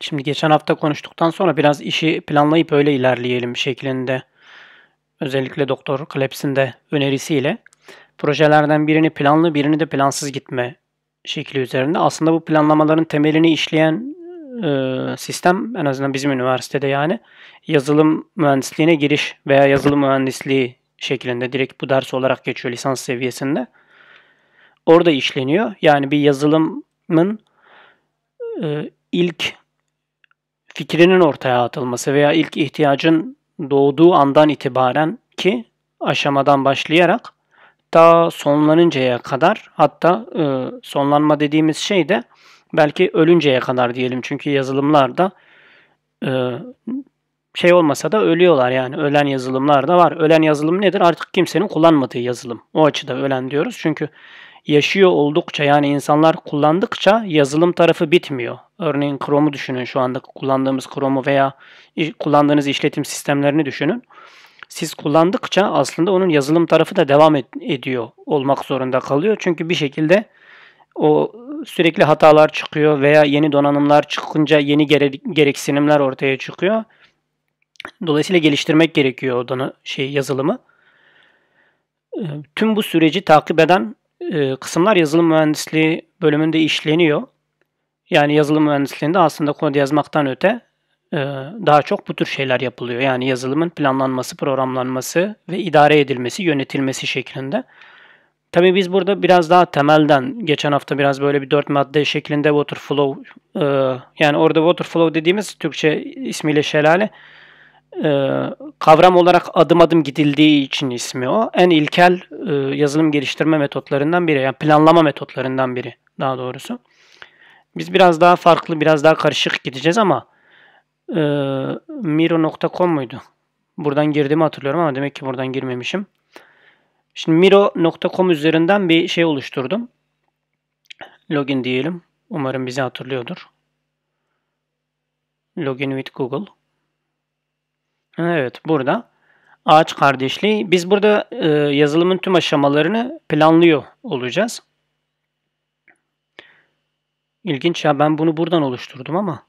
Şimdi geçen hafta konuştuktan sonra biraz işi planlayıp öyle ilerleyelim şeklinde. Özellikle Doktor Kleps'in de önerisiyle projelerden birini planlı birini de plansız gitme şekli üzerinde. Aslında bu planlamaların temelini işleyen e, sistem en azından bizim üniversitede yani yazılım mühendisliğine giriş veya yazılım mühendisliği şeklinde direkt bu ders olarak geçiyor lisans seviyesinde. Orada işleniyor. Yani bir yazılımın e, ilk fikrinin ortaya atılması veya ilk ihtiyacın doğduğu andan itibaren ki aşamadan başlayarak ta sonlanıncaya kadar hatta e, sonlanma dediğimiz şey de belki ölünceye kadar diyelim. Çünkü yazılımlarda e, şey olmasa da ölüyorlar yani ölen yazılımlar da var. Ölen yazılım nedir? Artık kimsenin kullanmadığı yazılım. O açıda ölen diyoruz. Çünkü yaşıyor oldukça yani insanlar kullandıkça yazılım tarafı bitmiyor. Örneğin Chrome'u düşünün şu anda kullandığımız Chrome'u veya kullandığınız işletim sistemlerini düşünün. Siz kullandıkça aslında onun yazılım tarafı da devam et, ediyor olmak zorunda kalıyor. Çünkü bir şekilde o sürekli hatalar çıkıyor veya yeni donanımlar çıkınca yeni gere, gereksinimler ortaya çıkıyor. Dolayısıyla geliştirmek gerekiyor o şey yazılımı. Ee, tüm bu süreci takip eden e, kısımlar yazılım mühendisliği bölümünde işleniyor. Yani yazılım mühendisliğinde aslında kod yazmaktan öte e, daha çok bu tür şeyler yapılıyor. Yani yazılımın planlanması, programlanması ve idare edilmesi, yönetilmesi şeklinde. Tabii biz burada biraz daha temelden, geçen hafta biraz böyle bir dört madde şeklinde waterflow, e, yani orada waterflow dediğimiz Türkçe ismiyle şelale, e, kavram olarak adım adım gidildiği için ismi o. En ilkel yazılım geliştirme metotlarından biri, yani planlama metotlarından biri daha doğrusu. Biz biraz daha farklı, biraz daha karışık gideceğiz ama e, miro.com muydu? Buradan girdiğimi hatırlıyorum ama demek ki buradan girmemişim. Şimdi miro.com üzerinden bir şey oluşturdum. Login diyelim. Umarım bizi hatırlıyordur. Login with Google. Evet burada ağaç kardeşliği. Biz burada e, yazılımın tüm aşamalarını planlıyor olacağız. İlginç ya ben bunu buradan oluşturdum ama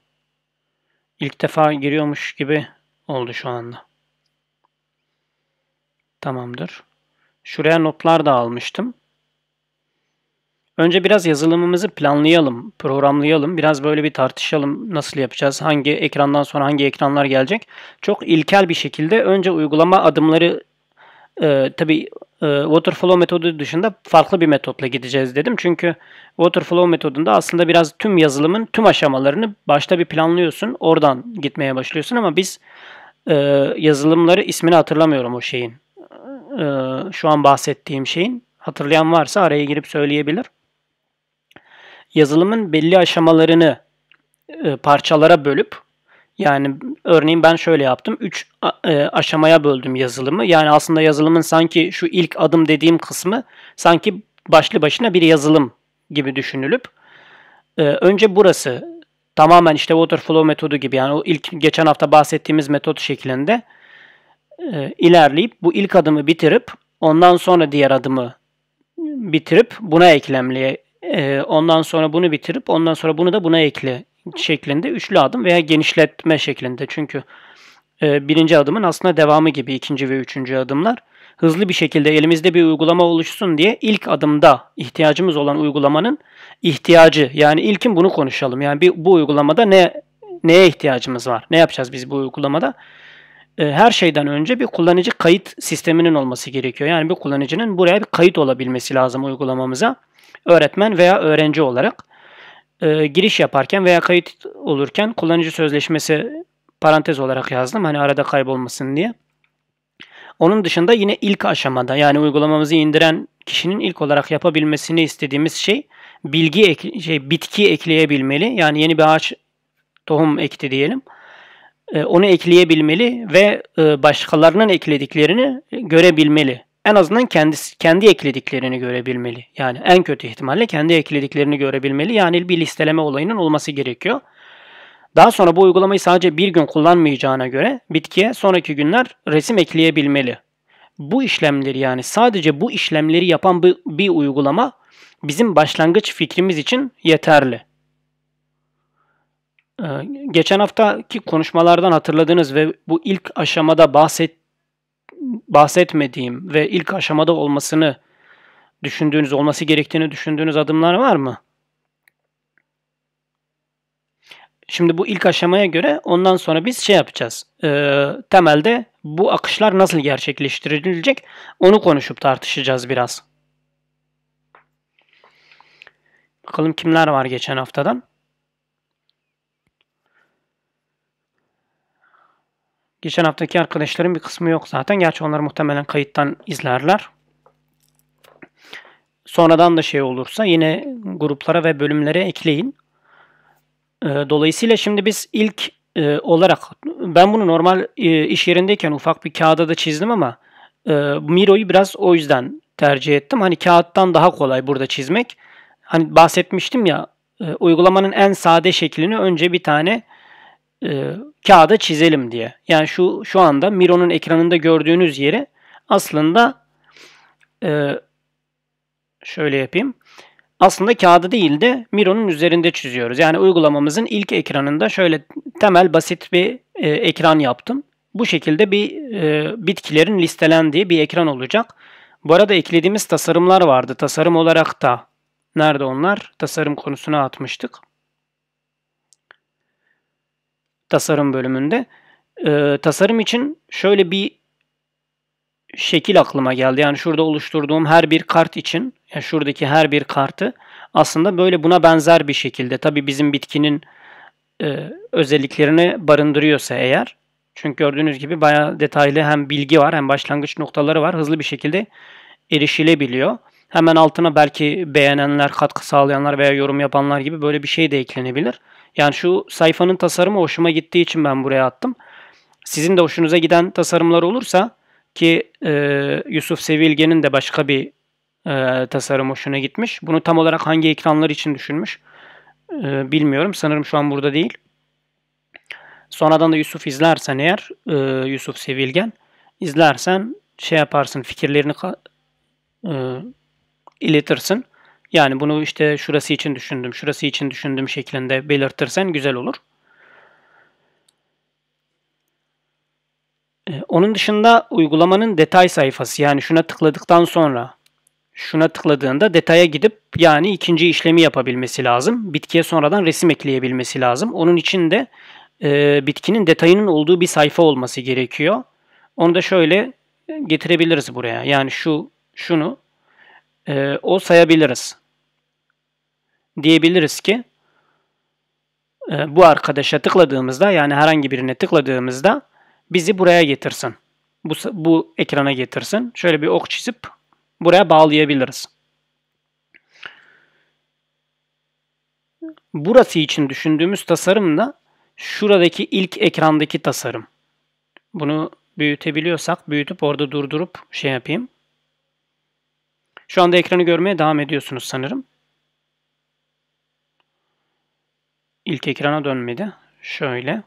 ilk defa giriyormuş gibi oldu şu anda. Tamamdır. Şuraya notlar da almıştım. Önce biraz yazılımımızı planlayalım, programlayalım. Biraz böyle bir tartışalım nasıl yapacağız, hangi ekrandan sonra hangi ekranlar gelecek. Çok ilkel bir şekilde önce uygulama adımları e, tabii ee, waterflow metodu dışında farklı bir metotla gideceğiz dedim. Çünkü waterflow metodunda aslında biraz tüm yazılımın tüm aşamalarını başta bir planlıyorsun. Oradan gitmeye başlıyorsun ama biz e, yazılımları ismini hatırlamıyorum o şeyin. E, şu an bahsettiğim şeyin. Hatırlayan varsa araya girip söyleyebilir. Yazılımın belli aşamalarını e, parçalara bölüp yani örneğin ben şöyle yaptım. 3 e, aşamaya böldüm yazılımı. Yani aslında yazılımın sanki şu ilk adım dediğim kısmı sanki başlı başına bir yazılım gibi düşünülüp e, önce burası tamamen işte waterflow metodu gibi yani o ilk geçen hafta bahsettiğimiz metot şeklinde e, ilerleyip bu ilk adımı bitirip ondan sonra diğer adımı bitirip buna eklemli ondan sonra bunu bitirip ondan sonra bunu da buna ekle şeklinde üçlü adım veya genişletme şeklinde. Çünkü e, birinci adımın aslında devamı gibi ikinci ve üçüncü adımlar. Hızlı bir şekilde elimizde bir uygulama oluşsun diye ilk adımda ihtiyacımız olan uygulamanın ihtiyacı yani ilkin bunu konuşalım. Yani bir, bu uygulamada ne neye ihtiyacımız var? Ne yapacağız biz bu uygulamada? E, her şeyden önce bir kullanıcı kayıt sisteminin olması gerekiyor. Yani bir kullanıcının buraya bir kayıt olabilmesi lazım uygulamamıza. Öğretmen veya öğrenci olarak e, giriş yaparken veya kayıt olurken kullanıcı sözleşmesi parantez olarak yazdım. Hani arada kaybolmasın diye. Onun dışında yine ilk aşamada yani uygulamamızı indiren kişinin ilk olarak yapabilmesini istediğimiz şey bilgi ek, şey bitki ekleyebilmeli. Yani yeni bir ağaç tohum ekti diyelim. E, onu ekleyebilmeli ve e, başkalarının eklediklerini görebilmeli en azından kendisi, kendi eklediklerini görebilmeli. Yani en kötü ihtimalle kendi eklediklerini görebilmeli. Yani bir listeleme olayının olması gerekiyor. Daha sonra bu uygulamayı sadece bir gün kullanmayacağına göre bitkiye sonraki günler resim ekleyebilmeli. Bu işlemleri yani sadece bu işlemleri yapan bir, bir uygulama bizim başlangıç fikrimiz için yeterli. Ee, geçen haftaki konuşmalardan hatırladığınız ve bu ilk aşamada bahset bahsetmediğim ve ilk aşamada olmasını düşündüğünüz, olması gerektiğini düşündüğünüz adımlar var mı? Şimdi bu ilk aşamaya göre ondan sonra biz şey yapacağız. E, temelde bu akışlar nasıl gerçekleştirilecek onu konuşup tartışacağız biraz. Bakalım kimler var geçen haftadan. Geçen haftaki arkadaşların bir kısmı yok zaten. Gerçi onlar muhtemelen kayıttan izlerler. Sonradan da şey olursa yine gruplara ve bölümlere ekleyin. Ee, dolayısıyla şimdi biz ilk e, olarak ben bunu normal e, iş yerindeyken ufak bir kağıda da çizdim ama e, Miro'yu biraz o yüzden tercih ettim. Hani kağıttan daha kolay burada çizmek. Hani bahsetmiştim ya uygulamanın en sade şeklini önce bir tane e, kağıda çizelim diye. Yani şu şu anda Miro'nun ekranında gördüğünüz yeri aslında e, şöyle yapayım. Aslında kağıda değil de Miro'nun üzerinde çiziyoruz. Yani uygulamamızın ilk ekranında şöyle temel basit bir e, ekran yaptım. Bu şekilde bir e, bitkilerin listelendiği bir ekran olacak. Bu arada eklediğimiz tasarımlar vardı. Tasarım olarak da nerede onlar? Tasarım konusuna atmıştık tasarım bölümünde. E, tasarım için şöyle bir şekil aklıma geldi. Yani şurada oluşturduğum her bir kart için, yani şuradaki her bir kartı aslında böyle buna benzer bir şekilde. Tabii bizim bitkinin e, özelliklerini barındırıyorsa eğer. Çünkü gördüğünüz gibi bayağı detaylı hem bilgi var hem başlangıç noktaları var. Hızlı bir şekilde erişilebiliyor. Hemen altına belki beğenenler, katkı sağlayanlar veya yorum yapanlar gibi böyle bir şey de eklenebilir. Yani şu sayfanın tasarımı hoşuma gittiği için ben buraya attım. Sizin de hoşunuza giden tasarımlar olursa ki e, Yusuf Sevilge'nin de başka bir e, tasarım hoşuna gitmiş. Bunu tam olarak hangi ekranlar için düşünmüş e, bilmiyorum. Sanırım şu an burada değil. Sonradan da Yusuf izlersen eğer, e, Yusuf Sevilgen izlersen şey yaparsın, fikirlerini e, iletirsin. Yani bunu işte şurası için düşündüm, şurası için düşündüm şeklinde belirtirsen güzel olur. Ee, onun dışında uygulamanın detay sayfası yani şuna tıkladıktan sonra şuna tıkladığında detaya gidip yani ikinci işlemi yapabilmesi lazım. Bitkiye sonradan resim ekleyebilmesi lazım. Onun için de e, bitkinin detayının olduğu bir sayfa olması gerekiyor. Onu da şöyle getirebiliriz buraya. Yani şu şunu e, o sayabiliriz. Diyebiliriz ki e, bu arkadaşa tıkladığımızda yani herhangi birine tıkladığımızda bizi buraya getirsin. Bu, bu ekrana getirsin. Şöyle bir ok çizip buraya bağlayabiliriz. Burası için düşündüğümüz tasarım da şuradaki ilk ekrandaki tasarım. Bunu büyütebiliyorsak büyütüp orada durdurup şey yapayım. Şu anda ekranı görmeye devam ediyorsunuz sanırım. İlk ekrana dönmedi. Şöyle.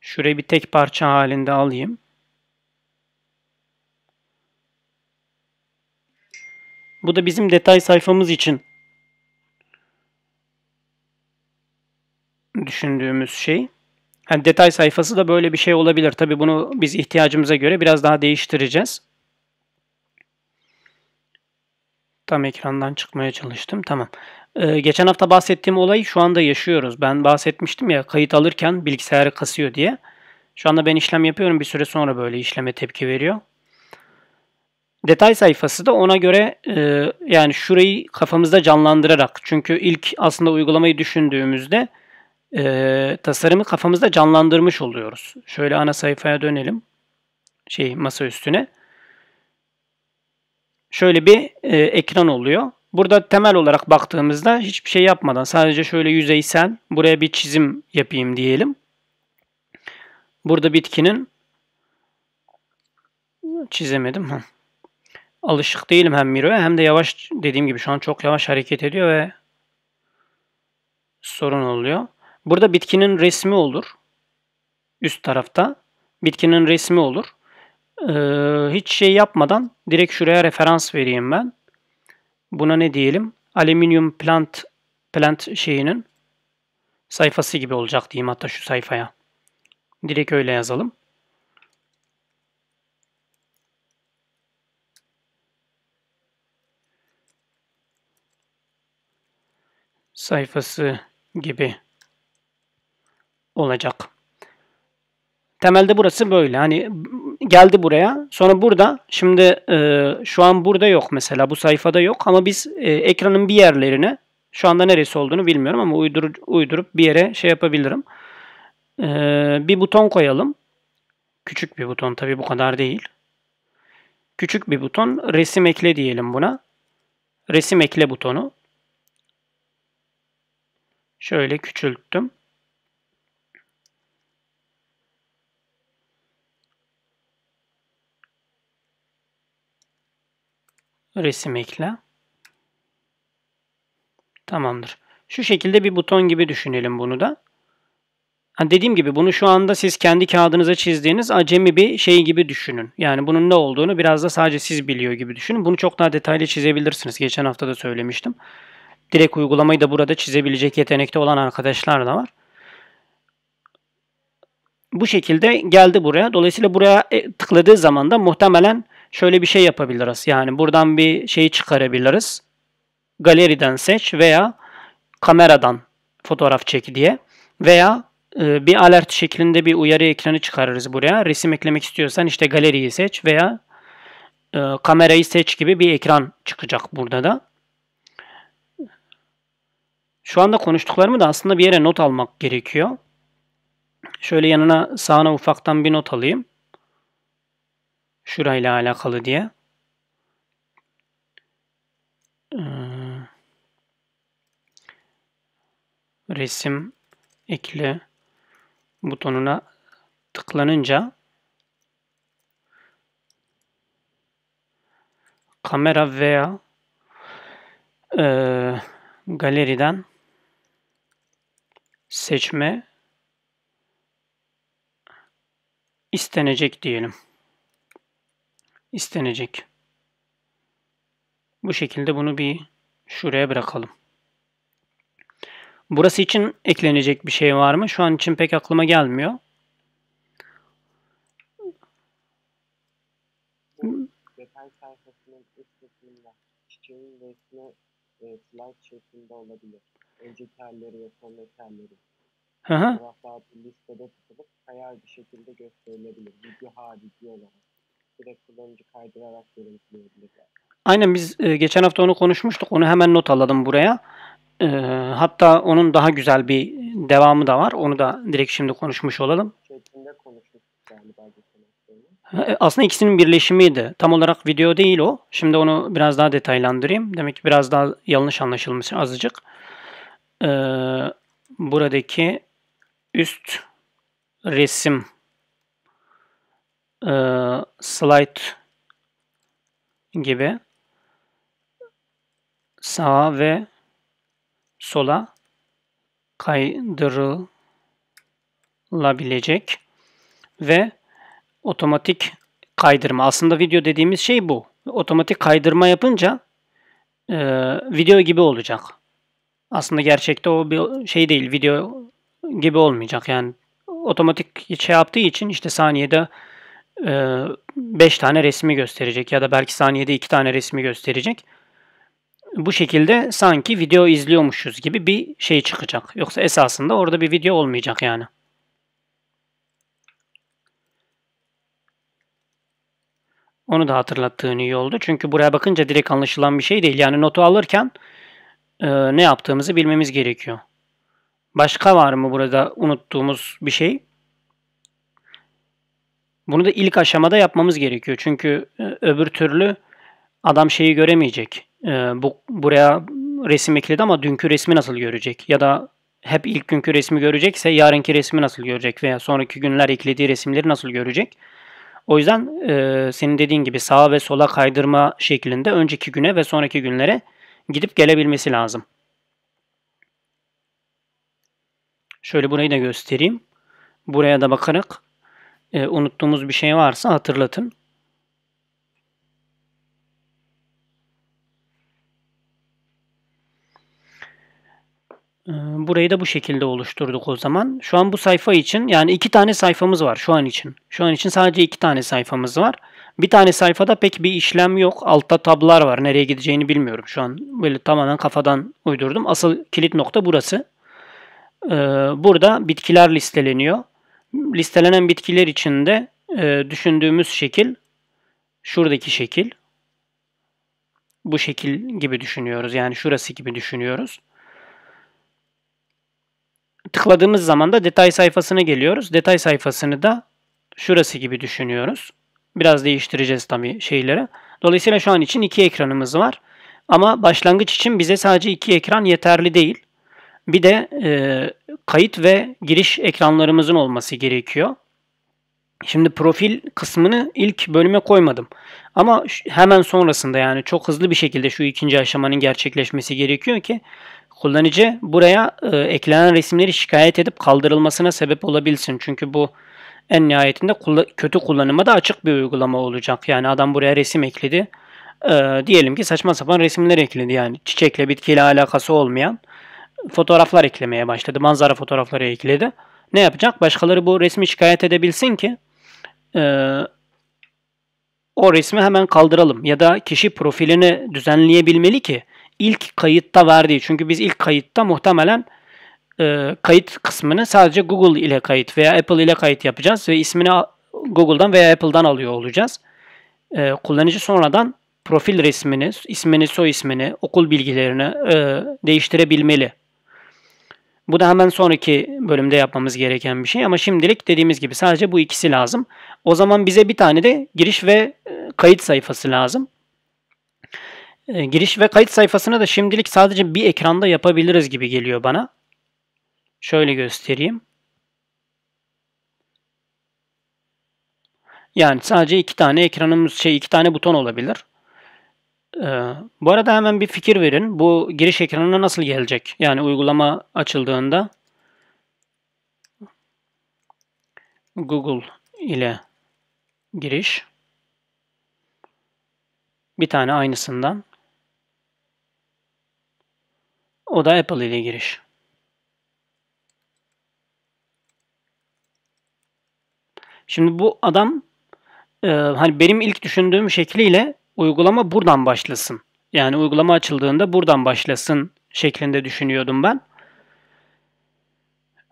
Şurayı bir tek parça halinde alayım. Bu da bizim detay sayfamız için düşündüğümüz şey. Yani detay sayfası da böyle bir şey olabilir. Tabi bunu biz ihtiyacımıza göre biraz daha değiştireceğiz. Tam ekrandan çıkmaya çalıştım. Tamam. Ee, geçen hafta bahsettiğim olayı şu anda yaşıyoruz. Ben bahsetmiştim ya kayıt alırken bilgisayarı kasıyor diye. Şu anda ben işlem yapıyorum. Bir süre sonra böyle işleme tepki veriyor. Detay sayfası da ona göre e, yani şurayı kafamızda canlandırarak. Çünkü ilk aslında uygulamayı düşündüğümüzde e, tasarımı kafamızda canlandırmış oluyoruz. Şöyle ana sayfaya dönelim. Şey masa üstüne. Şöyle bir e, ekran oluyor. Burada temel olarak baktığımızda hiçbir şey yapmadan sadece şöyle yüzeysel buraya bir çizim yapayım diyelim. Burada bitkinin çizemedim. Alışık değilim hem Miro'ya hem de yavaş dediğim gibi şu an çok yavaş hareket ediyor ve sorun oluyor. Burada bitkinin resmi olur. Üst tarafta bitkinin resmi olur. Ee, hiç şey yapmadan direkt şuraya referans vereyim ben. Buna ne diyelim? Alüminyum plant plant şeyinin sayfası gibi olacak diyeyim hatta şu sayfaya. Direkt öyle yazalım. sayfası gibi olacak. Temelde burası böyle. Hani geldi buraya. Sonra burada şimdi e, şu an burada yok mesela bu sayfada yok ama biz e, ekranın bir yerlerine şu anda neresi olduğunu bilmiyorum ama uydur, uydurup bir yere şey yapabilirim. E, bir buton koyalım. Küçük bir buton tabi bu kadar değil. Küçük bir buton resim ekle diyelim buna. Resim ekle butonu. Şöyle küçülttüm. Resim ekle. Tamamdır. Şu şekilde bir buton gibi düşünelim bunu da. Ha dediğim gibi bunu şu anda siz kendi kağıdınıza çizdiğiniz acemi bir şey gibi düşünün. Yani bunun ne olduğunu biraz da sadece siz biliyor gibi düşünün. Bunu çok daha detaylı çizebilirsiniz. Geçen hafta da söylemiştim. Direkt uygulamayı da burada çizebilecek yetenekte olan arkadaşlar da var. Bu şekilde geldi buraya. Dolayısıyla buraya e, tıkladığı zaman da muhtemelen şöyle bir şey yapabiliriz. Yani buradan bir şeyi çıkarabiliriz. Galeriden seç veya kameradan fotoğraf çek diye veya e, bir alert şeklinde bir uyarı ekranı çıkarırız buraya. Resim eklemek istiyorsan işte galeriyi seç veya e, kamerayı seç gibi bir ekran çıkacak burada da. Şu anda konuştuklarımı da aslında bir yere not almak gerekiyor. Şöyle yanına sağına ufaktan bir not alayım şurayla alakalı diye. Ee, resim ekle butonuna tıklanınca kamera veya e, galeriden seçme istenecek diyelim istenecek. Bu şekilde bunu bir şuraya bırakalım. Burası için eklenecek bir şey var mı? Şu an için pek aklıma gelmiyor. Detay sayfasının üst kısmında çiçeğin resmi e, slide şeklinde olabilir. Önceki halleri ve sonraki halleri. Hı hı. Fotoğraflar listede tutulup hayal bir şekilde gösterilebilir. Video ha video olarak direkt kullanıcı kaydı görüntüleyebilirler. Aynen biz e, geçen hafta onu konuşmuştuk. Onu hemen not aladım buraya. E, hatta onun daha güzel bir devamı da var. Onu da direkt şimdi konuşmuş olalım. Şeklinde konuşmuştuk galiba e, aslında ikisinin birleşimiydi. Tam olarak video değil o. Şimdi onu biraz daha detaylandırayım. Demek ki biraz daha yanlış anlaşılmış azıcık. Ee, buradaki üst resim e, slide gibi sağa ve sola kaydırılabilecek ve otomatik kaydırma. Aslında video dediğimiz şey bu. Otomatik kaydırma yapınca e, video gibi olacak. Aslında gerçekte o bir şey değil. Video gibi olmayacak. Yani otomatik şey yaptığı için işte saniyede 5 e, tane resmi gösterecek ya da belki saniyede 2 tane resmi gösterecek. Bu şekilde sanki video izliyormuşuz gibi bir şey çıkacak. Yoksa esasında orada bir video olmayacak yani. Onu da hatırlattığın iyi oldu. Çünkü buraya bakınca direkt anlaşılan bir şey değil. Yani notu alırken e, ne yaptığımızı bilmemiz gerekiyor. Başka var mı burada unuttuğumuz bir şey? Bunu da ilk aşamada yapmamız gerekiyor. Çünkü e, öbür türlü adam şeyi göremeyecek. E, bu buraya resim ekledi ama dünkü resmi nasıl görecek? Ya da hep ilk günkü resmi görecekse yarınki resmi nasıl görecek veya sonraki günler eklediği resimleri nasıl görecek? O yüzden e, senin dediğin gibi sağa ve sola kaydırma şeklinde önceki güne ve sonraki günlere gidip gelebilmesi lazım. Şöyle burayı da göstereyim. Buraya da bakarak e, unuttuğumuz bir şey varsa hatırlatın. E, burayı da bu şekilde oluşturduk o zaman. Şu an bu sayfa için yani iki tane sayfamız var şu an için. Şu an için sadece iki tane sayfamız var. Bir tane sayfada pek bir işlem yok. Altta tablar var. Nereye gideceğini bilmiyorum şu an. Böyle tamamen kafadan uydurdum. Asıl kilit nokta burası. E, burada bitkiler listeleniyor listelenen bitkiler içinde e, düşündüğümüz şekil şuradaki şekil. Bu şekil gibi düşünüyoruz. Yani şurası gibi düşünüyoruz. Tıkladığımız zaman da detay sayfasına geliyoruz. Detay sayfasını da şurası gibi düşünüyoruz. Biraz değiştireceğiz tabii şeyleri. Dolayısıyla şu an için iki ekranımız var. Ama başlangıç için bize sadece iki ekran yeterli değil. Bir de e, kayıt ve giriş ekranlarımızın olması gerekiyor. Şimdi profil kısmını ilk bölüme koymadım. Ama hemen sonrasında yani çok hızlı bir şekilde şu ikinci aşamanın gerçekleşmesi gerekiyor ki kullanıcı buraya e, eklenen resimleri şikayet edip kaldırılmasına sebep olabilsin. Çünkü bu en nihayetinde kull- kötü kullanıma da açık bir uygulama olacak. Yani adam buraya resim ekledi. E, diyelim ki saçma sapan resimler ekledi yani çiçekle bitkiyle alakası olmayan fotoğraflar eklemeye başladı. Manzara fotoğrafları ekledi. Ne yapacak? Başkaları bu resmi şikayet edebilsin ki e, o resmi hemen kaldıralım. Ya da kişi profilini düzenleyebilmeli ki ilk kayıtta verdiği. Çünkü biz ilk kayıtta muhtemelen e, kayıt kısmını sadece Google ile kayıt veya Apple ile kayıt yapacağız ve ismini Google'dan veya Apple'dan alıyor olacağız. E, kullanıcı sonradan profil resmini, ismini, soy ismini, okul bilgilerini e, değiştirebilmeli. Bu da hemen sonraki bölümde yapmamız gereken bir şey ama şimdilik dediğimiz gibi sadece bu ikisi lazım. O zaman bize bir tane de giriş ve e, kayıt sayfası lazım. E, giriş ve kayıt sayfasını da şimdilik sadece bir ekranda yapabiliriz gibi geliyor bana. Şöyle göstereyim. Yani sadece iki tane ekranımız şey iki tane buton olabilir. Ee, bu arada hemen bir fikir verin. Bu giriş ekranına nasıl gelecek? Yani uygulama açıldığında Google ile giriş bir tane aynısından o da Apple ile giriş. Şimdi bu adam e, hani benim ilk düşündüğüm şekliyle uygulama buradan başlasın. Yani uygulama açıldığında buradan başlasın şeklinde düşünüyordum ben.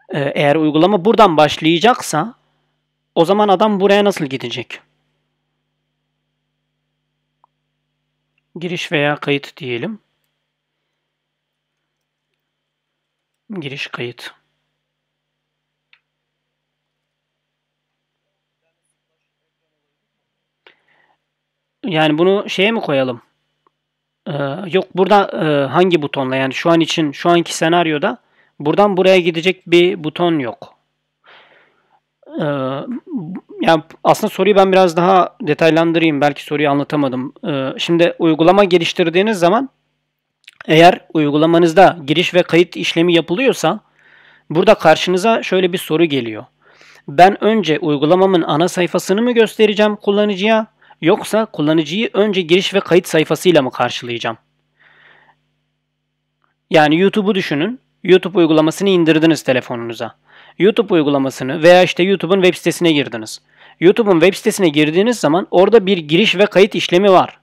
Ee, eğer uygulama buradan başlayacaksa o zaman adam buraya nasıl gidecek? Giriş veya kayıt diyelim. Giriş kayıt. yani bunu şeye mi koyalım? Ee, yok burada e, hangi butonla yani şu an için şu anki senaryoda buradan buraya gidecek bir buton yok. Ee, yani aslında soruyu ben biraz daha detaylandırayım. Belki soruyu anlatamadım. Ee, şimdi uygulama geliştirdiğiniz zaman eğer uygulamanızda giriş ve kayıt işlemi yapılıyorsa burada karşınıza şöyle bir soru geliyor. Ben önce uygulamamın ana sayfasını mı göstereceğim kullanıcıya Yoksa kullanıcıyı önce giriş ve kayıt sayfasıyla mı karşılayacağım? Yani YouTube'u düşünün. YouTube uygulamasını indirdiniz telefonunuza. YouTube uygulamasını veya işte YouTube'un web sitesine girdiniz. YouTube'un web sitesine girdiğiniz zaman orada bir giriş ve kayıt işlemi var.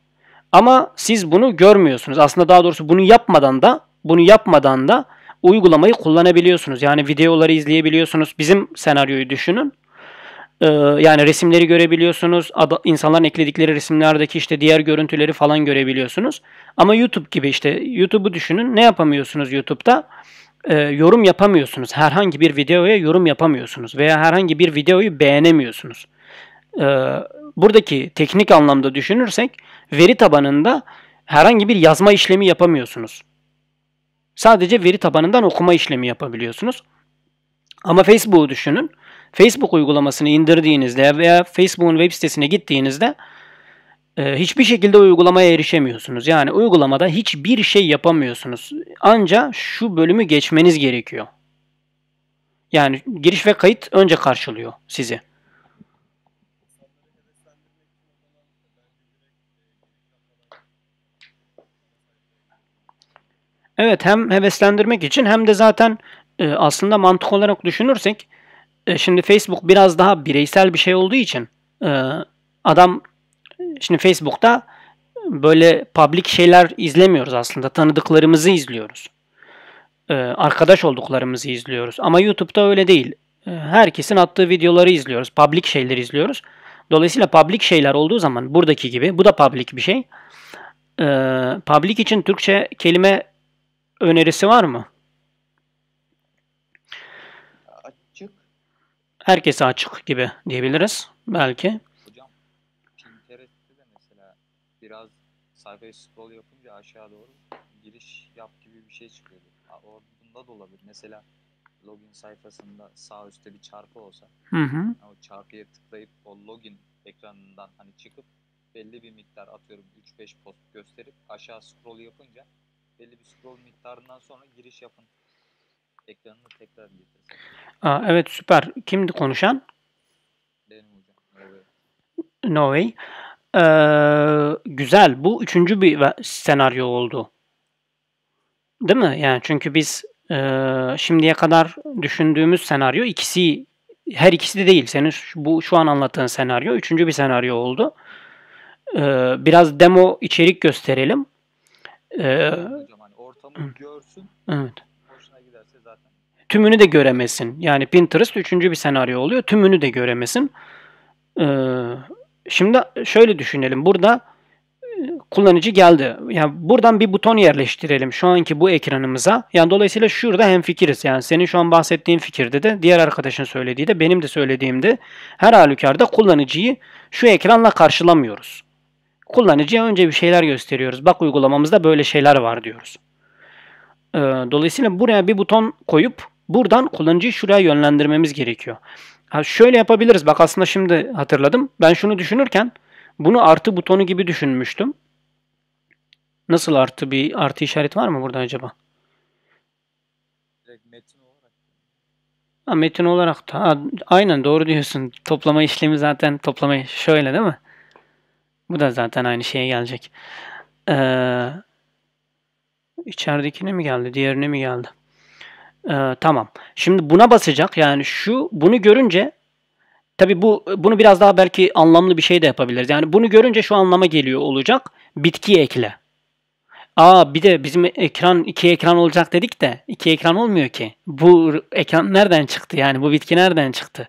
Ama siz bunu görmüyorsunuz. Aslında daha doğrusu bunu yapmadan da bunu yapmadan da uygulamayı kullanabiliyorsunuz. Yani videoları izleyebiliyorsunuz. Bizim senaryoyu düşünün. Ee, yani resimleri görebiliyorsunuz. Ad- insanların ekledikleri resimlerdeki işte diğer görüntüleri falan görebiliyorsunuz. Ama YouTube gibi işte YouTube'u düşünün. Ne yapamıyorsunuz YouTube'da? Ee, yorum yapamıyorsunuz. Herhangi bir videoya yorum yapamıyorsunuz veya herhangi bir videoyu beğenemiyorsunuz. Ee, buradaki teknik anlamda düşünürsek veri tabanında herhangi bir yazma işlemi yapamıyorsunuz. Sadece veri tabanından okuma işlemi yapabiliyorsunuz. Ama Facebook'u düşünün. Facebook uygulamasını indirdiğinizde veya Facebook'un web sitesine gittiğinizde e, hiçbir şekilde uygulamaya erişemiyorsunuz. Yani uygulamada hiçbir şey yapamıyorsunuz. Anca şu bölümü geçmeniz gerekiyor. Yani giriş ve kayıt önce karşılıyor sizi. Evet hem heveslendirmek için hem de zaten e, aslında mantık olarak düşünürsek e, şimdi Facebook biraz daha bireysel bir şey olduğu için e, adam şimdi Facebook'ta böyle public şeyler izlemiyoruz aslında. Tanıdıklarımızı izliyoruz. E, arkadaş olduklarımızı izliyoruz. Ama YouTube'da öyle değil. herkesin attığı videoları izliyoruz. Public şeyler izliyoruz. Dolayısıyla public şeyler olduğu zaman buradaki gibi bu da public bir şey. public için Türkçe kelime önerisi var mı? herkese açık gibi diyebiliriz belki. Hocam Pinterest'te de mesela biraz sayfayı scroll yapınca aşağı doğru giriş yap gibi bir şey çıkıyordu. Bunda da olabilir. Mesela login sayfasında sağ üstte bir çarpı olsa hı hı. Yani o çarpıya tıklayıp o login ekranından hani çıkıp belli bir miktar atıyorum 3-5 post gösterip aşağı scroll yapınca belli bir scroll miktarından sonra giriş yapın ekranını tekrar getirsin. evet süper. Kimdi konuşan? Benim hocam. No way. Ee, güzel. Bu üçüncü bir senaryo oldu. Değil mi? Yani çünkü biz e, şimdiye kadar düşündüğümüz senaryo ikisi her ikisi de değil. Senin şu, bu şu an anlattığın senaryo üçüncü bir senaryo oldu. Ee, biraz demo içerik gösterelim. Ee, hani ortamı görsün. Evet tümünü de göremesin. Yani Pinterest üçüncü bir senaryo oluyor. Tümünü de göremesin. Ee, şimdi şöyle düşünelim. Burada e, kullanıcı geldi. Yani buradan bir buton yerleştirelim şu anki bu ekranımıza. Yani dolayısıyla şurada hem fikiriz. Yani senin şu an bahsettiğin fikirde de diğer arkadaşın söylediği de benim de söylediğimde her halükarda kullanıcıyı şu ekranla karşılamıyoruz. Kullanıcıya önce bir şeyler gösteriyoruz. Bak uygulamamızda böyle şeyler var diyoruz. Ee, dolayısıyla buraya bir buton koyup Buradan kullanıcıyı şuraya yönlendirmemiz gerekiyor. Ha şöyle yapabiliriz. Bak aslında şimdi hatırladım. Ben şunu düşünürken bunu artı butonu gibi düşünmüştüm. Nasıl artı bir artı işareti var mı burada acaba? Metin olarak. Ha, metin olarak da. Ha, aynen doğru diyorsun. Toplama işlemi zaten toplama şöyle değil mi? Bu da zaten aynı şeye gelecek. Ee, içeridekine mi geldi? Diğerine mi geldi? Ee, tamam. Şimdi buna basacak. Yani şu bunu görünce tabi bu bunu biraz daha belki anlamlı bir şey de yapabiliriz. Yani bunu görünce şu anlama geliyor olacak. Bitki ekle. Aa bir de bizim ekran iki ekran olacak dedik de iki ekran olmuyor ki. Bu ekran nereden çıktı yani bu bitki nereden çıktı?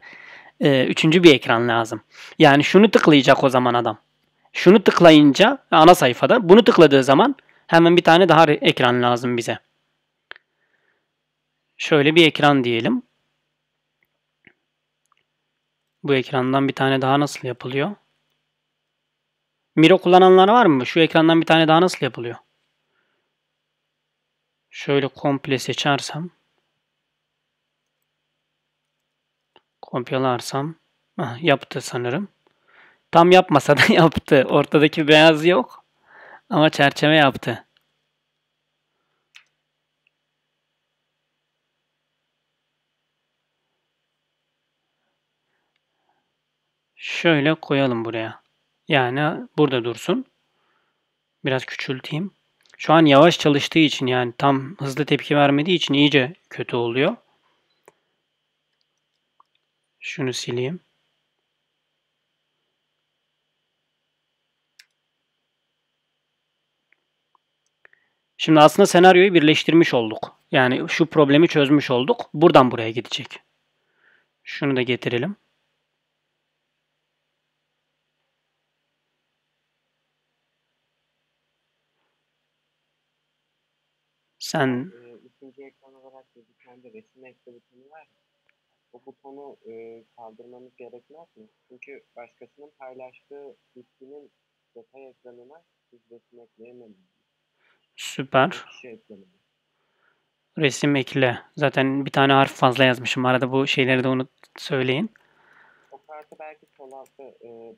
Ee, üçüncü bir ekran lazım. Yani şunu tıklayacak o zaman adam. Şunu tıklayınca ana sayfada bunu tıkladığı zaman hemen bir tane daha ekran lazım bize şöyle bir ekran diyelim. Bu ekrandan bir tane daha nasıl yapılıyor? Miro kullananlar var mı? Şu ekrandan bir tane daha nasıl yapılıyor? Şöyle komple seçersem. Kopyalarsam. Heh, yaptı sanırım. Tam yapmasa da yaptı. Ortadaki beyaz yok. Ama çerçeve yaptı. şöyle koyalım buraya. Yani burada dursun. Biraz küçülteyim. Şu an yavaş çalıştığı için yani tam hızlı tepki vermediği için iyice kötü oluyor. Şunu sileyim. Şimdi aslında senaryoyu birleştirmiş olduk. Yani şu problemi çözmüş olduk. Buradan buraya gidecek. Şunu da getirelim. Sen ikinci ee, ekran olarak gözükende resim ekle butonu var. O butonu e, kaldırmamız gerekmez mi? Çünkü başkasının paylaştığı bitkinin detay ekranına biz resim ekleyemeyiz. Süper. Şey resim ekle. Zaten bir tane harf fazla yazmışım. Arada bu şeyleri de unut söyleyin. O kartı belki sol altta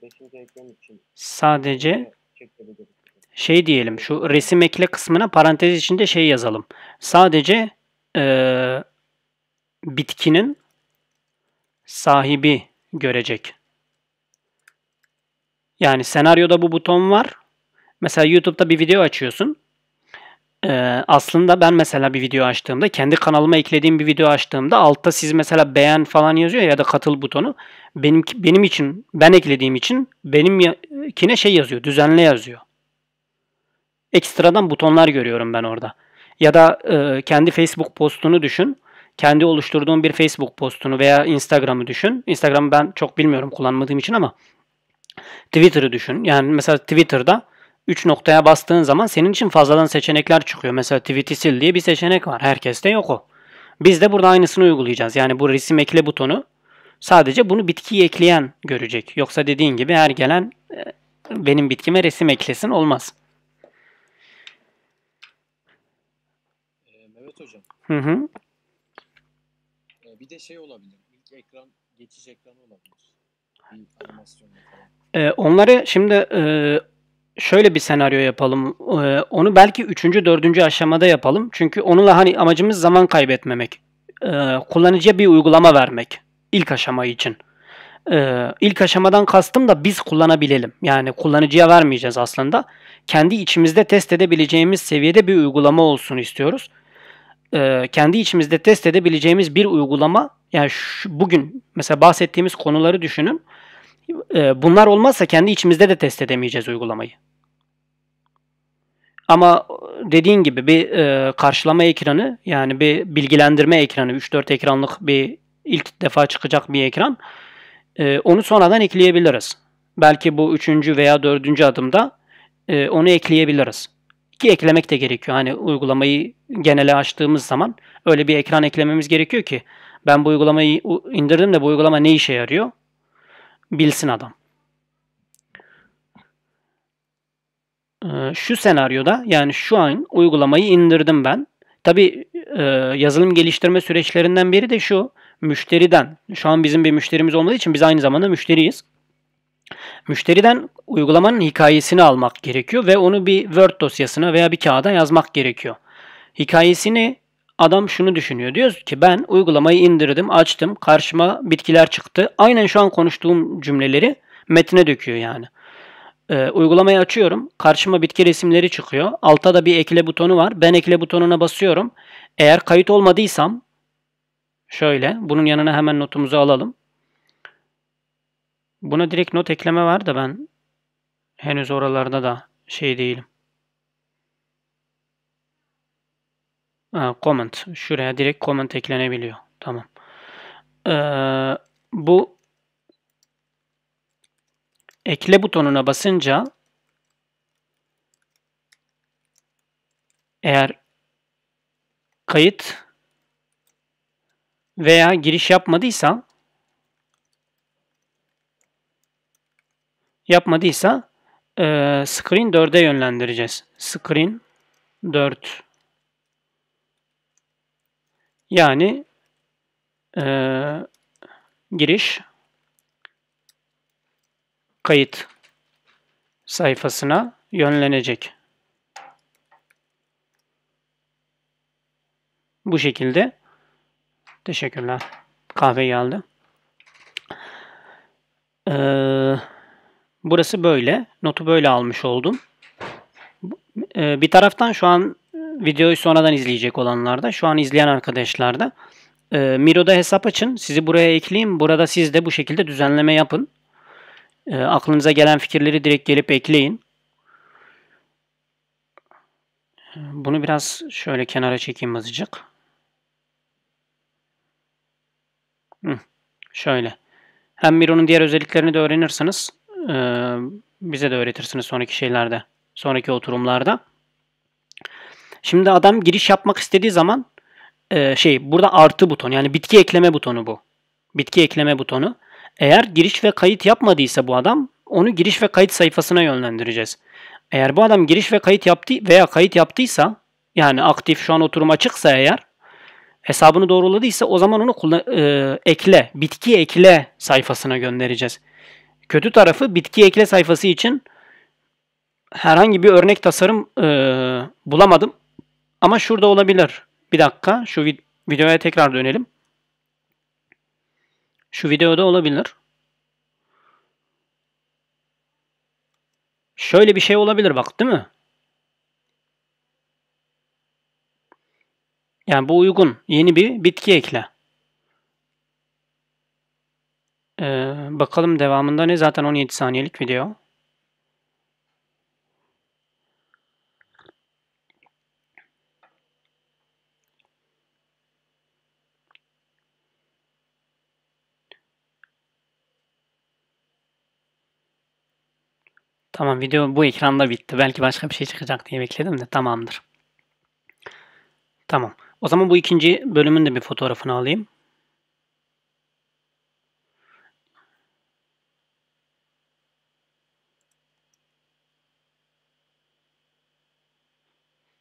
5. E, ekran için. Sadece çekebiliriz şey diyelim şu resim ekle kısmına parantez içinde şey yazalım. Sadece e, bitkinin sahibi görecek. Yani senaryoda bu buton var. Mesela YouTube'da bir video açıyorsun. Ee, aslında ben mesela bir video açtığımda kendi kanalıma eklediğim bir video açtığımda altta siz mesela beğen falan yazıyor ya da katıl butonu. Benim benim için ben eklediğim için benimkine şey yazıyor, düzenle yazıyor ekstradan butonlar görüyorum ben orada. Ya da e, kendi Facebook postunu düşün. Kendi oluşturduğum bir Facebook postunu veya Instagram'ı düşün. Instagram'ı ben çok bilmiyorum kullanmadığım için ama Twitter'ı düşün. Yani mesela Twitter'da 3 noktaya bastığın zaman senin için fazladan seçenekler çıkıyor. Mesela tweet'i sil diye bir seçenek var. Herkeste yok o. Biz de burada aynısını uygulayacağız. Yani bu resim ekle butonu sadece bunu bitkiyi ekleyen görecek. Yoksa dediğin gibi her gelen e, benim bitkime resim eklesin olmaz. Hı hı. Ee, bir de şey olabilir. İlk ekran geçiş ekranı olabilir. Ee, onları şimdi e, şöyle bir senaryo yapalım. Ee, onu belki üçüncü, dördüncü aşamada yapalım. Çünkü onunla hani amacımız zaman kaybetmemek. Ee, kullanıcıya bir uygulama vermek. ilk aşama için. Ee, ilk aşamadan kastım da biz kullanabilelim. Yani kullanıcıya vermeyeceğiz aslında. Kendi içimizde test edebileceğimiz seviyede bir uygulama olsun istiyoruz e, kendi içimizde test edebileceğimiz bir uygulama yani şu, bugün mesela bahsettiğimiz konuları düşünün. E, bunlar olmazsa kendi içimizde de test edemeyeceğiz uygulamayı. Ama dediğin gibi bir e, karşılama ekranı yani bir bilgilendirme ekranı 3-4 ekranlık bir ilk defa çıkacak bir ekran. E, onu sonradan ekleyebiliriz. Belki bu üçüncü veya dördüncü adımda e, onu ekleyebiliriz etki eklemek de gerekiyor. Hani uygulamayı genele açtığımız zaman öyle bir ekran eklememiz gerekiyor ki ben bu uygulamayı indirdim de bu uygulama ne işe yarıyor? Bilsin adam. Ee, şu senaryoda yani şu an uygulamayı indirdim ben. Tabi e, yazılım geliştirme süreçlerinden biri de şu müşteriden. Şu an bizim bir müşterimiz olmadığı için biz aynı zamanda müşteriyiz. Müşteriden uygulamanın hikayesini almak gerekiyor ve onu bir Word dosyasına veya bir kağıda yazmak gerekiyor. Hikayesini adam şunu düşünüyor. Diyor ki ben uygulamayı indirdim, açtım, karşıma bitkiler çıktı. Aynen şu an konuştuğum cümleleri metine döküyor yani. E, uygulamayı açıyorum. Karşıma bitki resimleri çıkıyor. Altta da bir ekle butonu var. Ben ekle butonuna basıyorum. Eğer kayıt olmadıysam şöyle bunun yanına hemen notumuzu alalım. Buna direkt not ekleme var da ben henüz oralarda da şey değilim. Ha, comment. Şuraya direkt comment eklenebiliyor. Tamam. Ee, bu ekle butonuna basınca eğer kayıt veya giriş yapmadıysa Yapmadıysa e, screen 4'e yönlendireceğiz. Screen 4 yani e, giriş kayıt sayfasına yönlenecek. Bu şekilde teşekkürler. Kahve geldi. Ee, Burası böyle. Notu böyle almış oldum. E, bir taraftan şu an e, videoyu sonradan izleyecek olanlarda, şu an izleyen arkadaşlarda e, Miro'da hesap açın. Sizi buraya ekleyeyim. Burada siz de bu şekilde düzenleme yapın. Aklınıza gelen fikirleri direkt gelip ekleyin. Bunu biraz şöyle kenara çekeyim azıcık. Şöyle. Hem Miro'nun diğer özelliklerini de öğrenirsiniz. Ee, bize de öğretirsiniz sonraki şeylerde, sonraki oturumlarda. Şimdi adam giriş yapmak istediği zaman e, şey burada artı buton yani bitki ekleme butonu bu. Bitki ekleme butonu. Eğer giriş ve kayıt yapmadıysa bu adam onu giriş ve kayıt sayfasına yönlendireceğiz. Eğer bu adam giriş ve kayıt yaptı veya kayıt yaptıysa yani aktif şu an oturum açıksa eğer hesabını doğruladıysa o zaman onu e, ekle, bitki ekle sayfasına göndereceğiz. Kötü tarafı bitki ekle sayfası için herhangi bir örnek tasarım e, bulamadım. Ama şurada olabilir. Bir dakika şu vid videoya tekrar dönelim. Şu videoda olabilir. Şöyle bir şey olabilir bak değil mi? Yani bu uygun. Yeni bir bitki ekle. Ee, bakalım devamında ne? Zaten 17 saniyelik video. Tamam video bu ekranda bitti. Belki başka bir şey çıkacak diye bekledim de tamamdır. Tamam. O zaman bu ikinci bölümün de bir fotoğrafını alayım.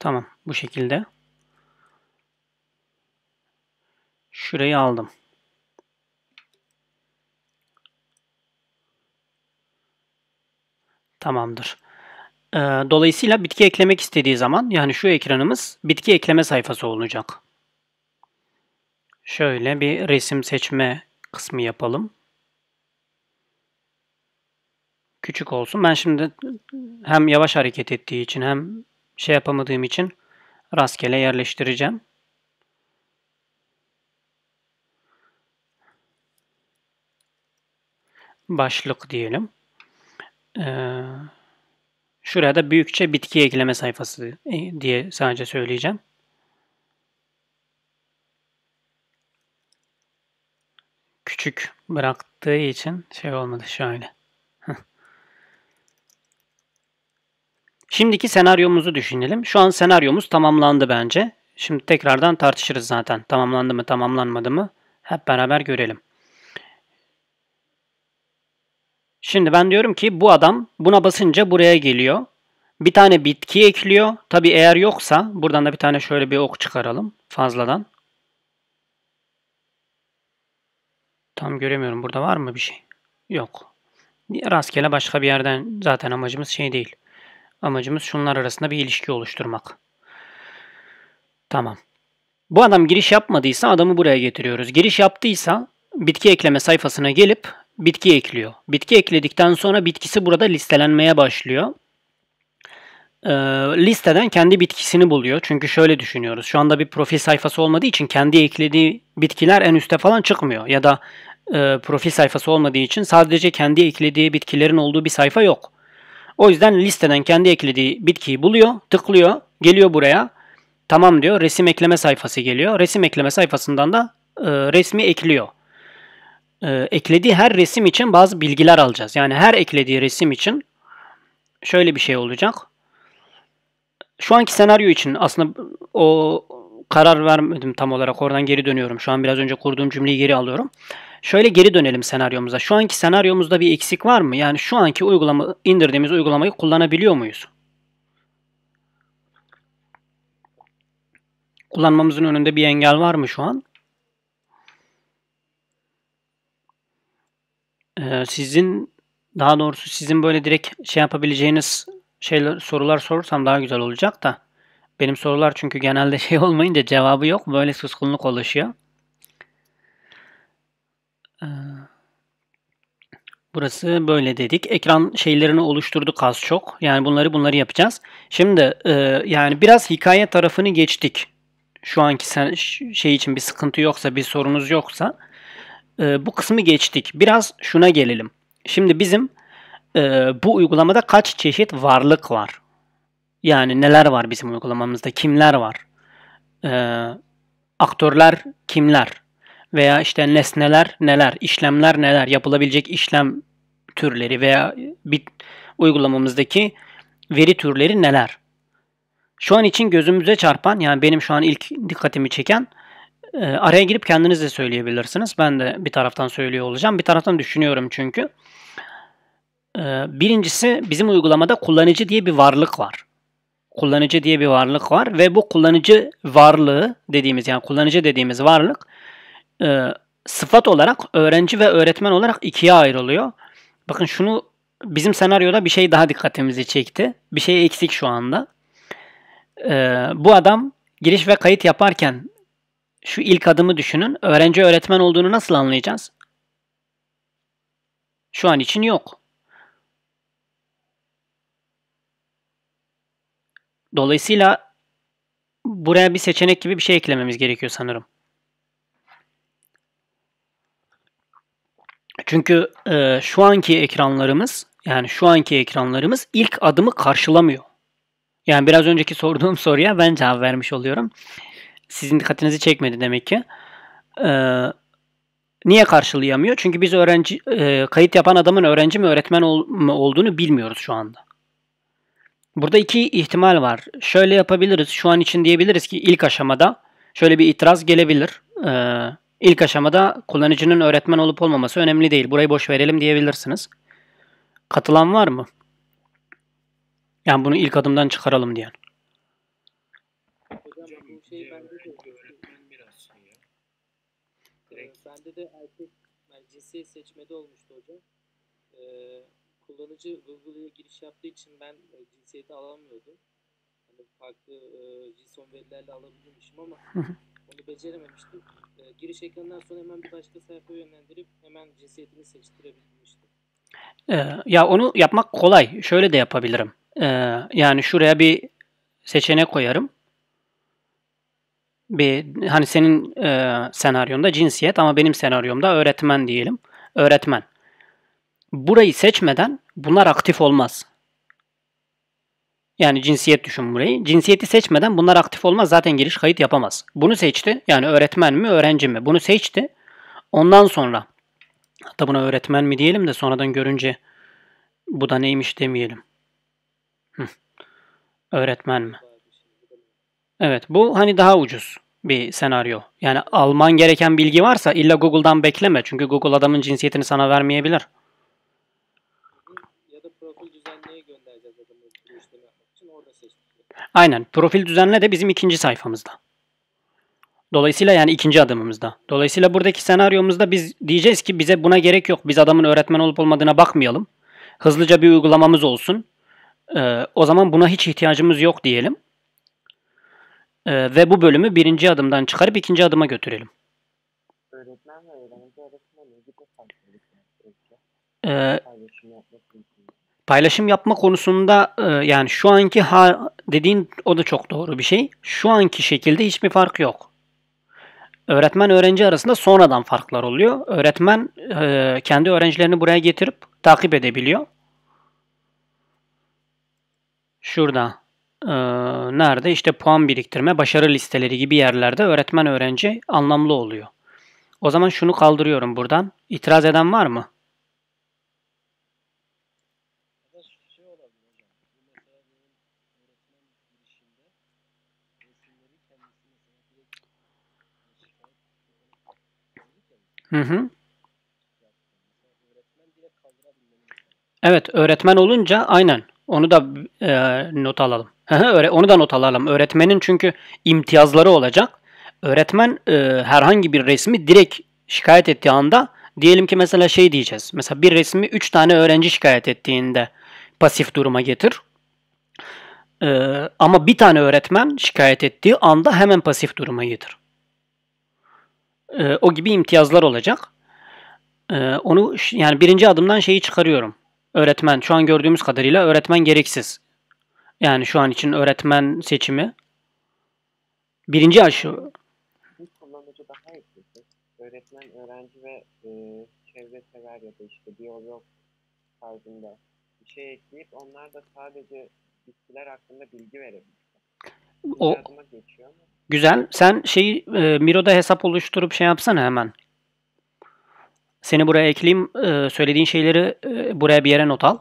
Tamam bu şekilde. Şurayı aldım. Tamamdır. Ee, dolayısıyla bitki eklemek istediği zaman yani şu ekranımız bitki ekleme sayfası olacak. Şöyle bir resim seçme kısmı yapalım. Küçük olsun. Ben şimdi hem yavaş hareket ettiği için hem şey yapamadığım için rastgele yerleştireceğim. Başlık diyelim. Ee, şuraya da büyükçe bitki ekleme sayfası e, diye sadece söyleyeceğim. Küçük bıraktığı için şey olmadı şöyle. Şimdiki senaryomuzu düşünelim. Şu an senaryomuz tamamlandı bence. Şimdi tekrardan tartışırız zaten. Tamamlandı mı tamamlanmadı mı hep beraber görelim. Şimdi ben diyorum ki bu adam buna basınca buraya geliyor. Bir tane bitki ekliyor. Tabi eğer yoksa buradan da bir tane şöyle bir ok çıkaralım fazladan. Tam göremiyorum burada var mı bir şey? Yok. Rastgele başka bir yerden zaten amacımız şey değil. Amacımız şunlar arasında bir ilişki oluşturmak. Tamam. Bu adam giriş yapmadıysa adamı buraya getiriyoruz. Giriş yaptıysa bitki ekleme sayfasına gelip bitki ekliyor. Bitki ekledikten sonra bitkisi burada listelenmeye başlıyor. Ee, listeden kendi bitkisini buluyor. Çünkü şöyle düşünüyoruz. Şu anda bir profil sayfası olmadığı için kendi eklediği bitkiler en üste falan çıkmıyor. Ya da e, profil sayfası olmadığı için sadece kendi eklediği bitkilerin olduğu bir sayfa yok. O yüzden listeden kendi eklediği bitkiyi buluyor, tıklıyor, geliyor buraya. Tamam diyor. Resim ekleme sayfası geliyor. Resim ekleme sayfasından da e, resmi ekliyor. E, eklediği her resim için bazı bilgiler alacağız. Yani her eklediği resim için şöyle bir şey olacak. Şu anki senaryo için aslında o karar vermedim tam olarak. Oradan geri dönüyorum. Şu an biraz önce kurduğum cümleyi geri alıyorum. Şöyle geri dönelim senaryomuza. Şu anki senaryomuzda bir eksik var mı? Yani şu anki uygulama indirdiğimiz uygulamayı kullanabiliyor muyuz? Kullanmamızın önünde bir engel var mı şu an? Ee, sizin daha doğrusu sizin böyle direkt şey yapabileceğiniz şeyler sorular sorursam daha güzel olacak da benim sorular çünkü genelde şey olmayınca cevabı yok. Böyle suskunluk oluşuyor. Ee, burası böyle dedik. Ekran şeylerini oluşturduk az çok. Yani bunları bunları yapacağız. Şimdi e, yani biraz hikaye tarafını geçtik. Şu anki sen, şey için bir sıkıntı yoksa, bir sorunuz yoksa e, bu kısmı geçtik. Biraz şuna gelelim. Şimdi bizim e, bu uygulamada kaç çeşit varlık var? Yani neler var bizim uygulamamızda? Kimler var? aktörler kimler? veya işte nesneler neler, işlemler neler, yapılabilecek işlem türleri veya bir uygulamamızdaki veri türleri neler? Şu an için gözümüze çarpan yani benim şu an ilk dikkatimi çeken e, araya girip kendiniz de söyleyebilirsiniz. Ben de bir taraftan söylüyor olacağım. Bir taraftan düşünüyorum çünkü. E, birincisi bizim uygulamada kullanıcı diye bir varlık var. Kullanıcı diye bir varlık var ve bu kullanıcı varlığı dediğimiz yani kullanıcı dediğimiz varlık e, sıfat olarak öğrenci ve öğretmen olarak ikiye ayrılıyor. Bakın şunu bizim senaryoda bir şey daha dikkatimizi çekti. Bir şey eksik şu anda. E, bu adam giriş ve kayıt yaparken şu ilk adımı düşünün. Öğrenci öğretmen olduğunu nasıl anlayacağız? Şu an için yok. Dolayısıyla buraya bir seçenek gibi bir şey eklememiz gerekiyor sanırım. Çünkü e, şu anki ekranlarımız yani şu anki ekranlarımız ilk adımı karşılamıyor. Yani biraz önceki sorduğum soruya ben cevap vermiş oluyorum. Sizin dikkatinizi çekmedi demek ki. Ee, niye karşılayamıyor? Çünkü biz öğrenci e, kayıt yapan adamın öğrenci mi öğretmen ol, mu olduğunu bilmiyoruz şu anda. Burada iki ihtimal var. Şöyle yapabiliriz. Şu an için diyebiliriz ki ilk aşamada şöyle bir itiraz gelebilir. Ee, İlk aşamada kullanıcının öğretmen olup olmaması önemli değil. Burayı boş verelim diyebilirsiniz. Katılan var mı? Yani bunu ilk adımdan çıkaralım diyen. Şey bende de şey ee, de biraz. erkek yani cinsiyet seçmede olmuştu hocam. Ee, kullanıcı Google'a giriş yaptığı için ben e, cinsiyeti alamıyordum. Yani farklı e, JSON verilerle alabilirmişim ama onu becerememiştim. E, giriş ekranından sonra hemen bir başka sayfaya yönlendirip hemen cinsiyetini seçtirebilmiştim. E, ya onu yapmak kolay. Şöyle de yapabilirim. E, yani şuraya bir seçenek koyarım. Bir, hani senin e, senaryonda cinsiyet ama benim senaryomda öğretmen diyelim. Öğretmen. Burayı seçmeden bunlar aktif olmaz. Yani cinsiyet düşün burayı. Cinsiyeti seçmeden bunlar aktif olmaz. Zaten giriş kayıt yapamaz. Bunu seçti. Yani öğretmen mi öğrenci mi? Bunu seçti. Ondan sonra hatta buna öğretmen mi diyelim de sonradan görünce bu da neymiş demeyelim. Hı. Öğretmen mi? Evet bu hani daha ucuz bir senaryo. Yani alman gereken bilgi varsa illa Google'dan bekleme. Çünkü Google adamın cinsiyetini sana vermeyebilir. Aynen. Profil düzenle de bizim ikinci sayfamızda. Dolayısıyla yani ikinci adımımızda. Dolayısıyla buradaki senaryomuzda biz diyeceğiz ki bize buna gerek yok. Biz adamın öğretmen olup olmadığına bakmayalım. Hızlıca bir uygulamamız olsun. Ee, o zaman buna hiç ihtiyacımız yok diyelim. Ee, ve bu bölümü birinci adımdan çıkarıp ikinci adıma götürelim. Öğretmen ve öğrenci arasında müzik ee, Paylaşım yapma konusunda e, yani şu anki ha dediğin o da çok doğru bir şey. Şu anki şekilde hiçbir fark yok. Öğretmen öğrenci arasında sonradan farklar oluyor. Öğretmen e, kendi öğrencilerini buraya getirip takip edebiliyor. Şurada e, nerede işte puan biriktirme, başarı listeleri gibi yerlerde öğretmen öğrenci anlamlı oluyor. O zaman şunu kaldırıyorum buradan. İtiraz eden var mı? Hı hı. Evet, öğretmen olunca aynen. Onu da e, not alalım. Onu da not alalım. Öğretmenin çünkü imtiyazları olacak. Öğretmen e, herhangi bir resmi direkt şikayet ettiği anda diyelim ki mesela şey diyeceğiz. Mesela bir resmi 3 tane öğrenci şikayet ettiğinde pasif duruma getir. E, ama bir tane öğretmen şikayet ettiği anda hemen pasif duruma getir e, o gibi imtiyazlar olacak. E, onu yani birinci adımdan şeyi çıkarıyorum. Öğretmen şu an gördüğümüz kadarıyla öğretmen gereksiz. Yani şu an için öğretmen seçimi birinci aşı. Kullanıcı daha etkili. Öğretmen, öğrenci ve e, çevre sever ya da işte biyolog tarzında bir şey ekleyip onlar da sadece bitkiler hakkında bilgi verebilir. O, geçiyor mu? Güzel. Sen şeyi e, Miro'da hesap oluşturup şey yapsana hemen. Seni buraya ekleyeyim. E, söylediğin şeyleri e, buraya bir yere not al.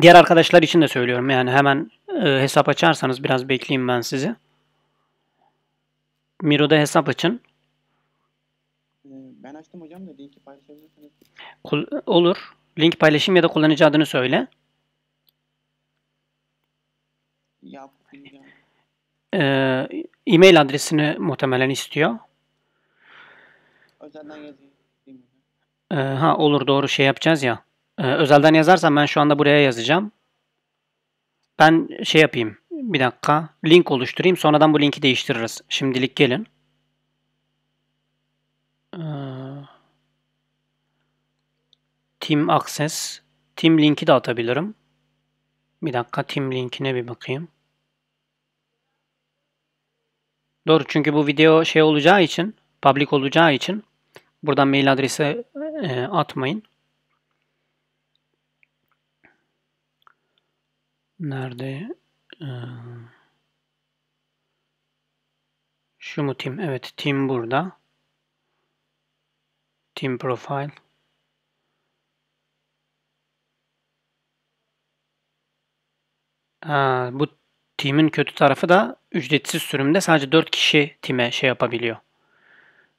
Diğer arkadaşlar için de söylüyorum. Yani hemen e, hesap açarsanız biraz bekleyeyim ben sizi. Miro'da hesap açın. E, ben açtım hocam da linki paylaşabilirsiniz. Olur. Link paylaşayım ya da kullanıcı adını söyle yapmayacağım. Ee, e-mail adresini muhtemelen istiyor. Özelden yazayım. E, ha olur doğru şey yapacağız ya. E, özelden yazarsan ben şu anda buraya yazacağım. Ben şey yapayım. Bir dakika. Link oluşturayım. Sonradan bu linki değiştiririz. Şimdilik gelin. E, team Access. Team linki de atabilirim. Bir dakika Team linkine bir bakayım. Doğru çünkü bu video şey olacağı için, public olacağı için buradan mail adresi e, atmayın. Nerede? E, şu mu team? Evet team burada. Team profile. bu timin kötü tarafı da ücretsiz sürümde sadece 4 kişi time şey yapabiliyor.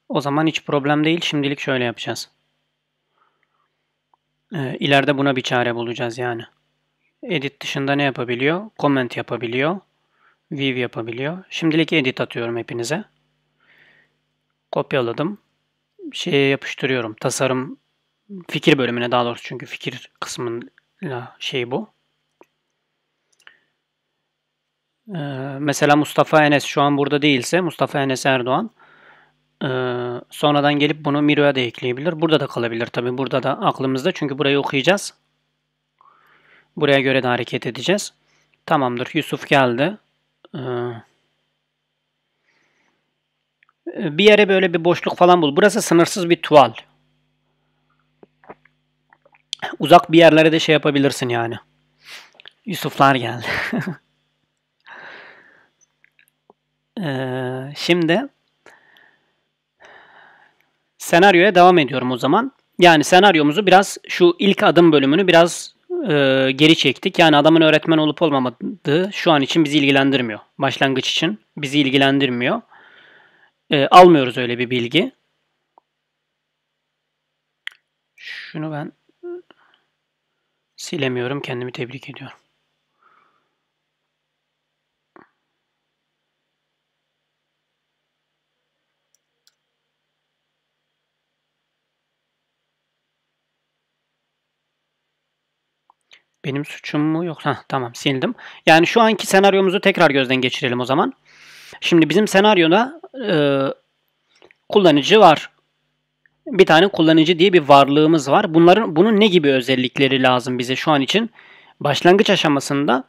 O zaman hiç problem değil. Şimdilik şöyle yapacağız. Ee, ileride buna bir çare bulacağız yani. Edit dışında ne yapabiliyor? Comment yapabiliyor. View yapabiliyor. Şimdilik edit atıyorum hepinize. Kopyaladım. Şeye yapıştırıyorum. Tasarım fikir bölümüne daha doğrusu çünkü fikir kısmının şeyi bu. Ee, mesela Mustafa Enes şu an burada değilse Mustafa Enes Erdoğan ee, sonradan gelip bunu Miro'ya da ekleyebilir. Burada da kalabilir tabi burada da aklımızda çünkü burayı okuyacağız. Buraya göre de hareket edeceğiz. Tamamdır Yusuf geldi. Ee, bir yere böyle bir boşluk falan bul. Burası sınırsız bir tuval. Uzak bir yerlere de şey yapabilirsin yani. Yusuflar geldi. Ee, şimdi senaryoya devam ediyorum o zaman. Yani senaryomuzu biraz şu ilk adım bölümünü biraz e, geri çektik. Yani adamın öğretmen olup olmamadığı şu an için bizi ilgilendirmiyor. Başlangıç için bizi ilgilendirmiyor. E, almıyoruz öyle bir bilgi. Şunu ben silemiyorum. Kendimi tebrik ediyorum. Benim suçum mu yok? Heh, tamam sildim. Yani şu anki senaryomuzu tekrar gözden geçirelim o zaman. Şimdi bizim senaryoda e, kullanıcı var. Bir tane kullanıcı diye bir varlığımız var. Bunların bunun ne gibi özellikleri lazım bize şu an için? Başlangıç aşamasında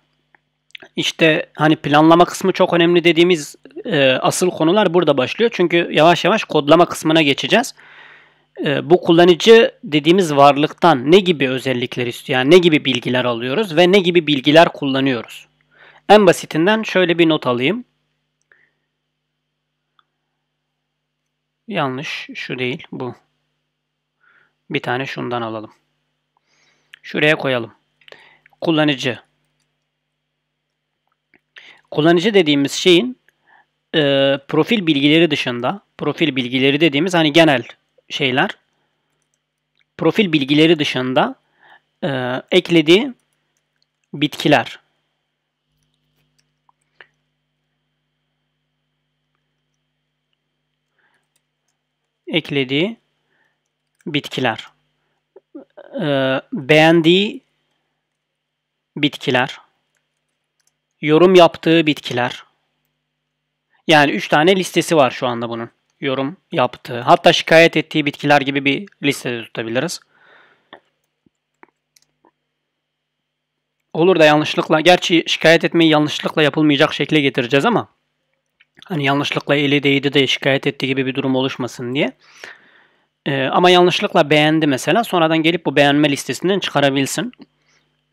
işte hani planlama kısmı çok önemli dediğimiz e, asıl konular burada başlıyor. Çünkü yavaş yavaş kodlama kısmına geçeceğiz. Ee, bu kullanıcı dediğimiz varlıktan ne gibi özellikler istiyor? Yani ne gibi bilgiler alıyoruz ve ne gibi bilgiler kullanıyoruz? En basitinden şöyle bir not alayım. Yanlış. Şu değil. Bu. Bir tane şundan alalım. Şuraya koyalım. Kullanıcı. Kullanıcı dediğimiz şeyin e, profil bilgileri dışında, profil bilgileri dediğimiz hani genel şeyler profil bilgileri dışında e, eklediği bitkiler. Eklediği bitkiler. E, beğendiği bitkiler. Yorum yaptığı bitkiler. Yani 3 tane listesi var şu anda bunun yorum yaptığı, hatta şikayet ettiği bitkiler gibi bir listede tutabiliriz. Olur da yanlışlıkla, gerçi şikayet etmeyi yanlışlıkla yapılmayacak şekle getireceğiz ama hani yanlışlıkla eli değdi de şikayet ettiği gibi bir durum oluşmasın diye. Ee, ama yanlışlıkla beğendi mesela. Sonradan gelip bu beğenme listesinden çıkarabilsin.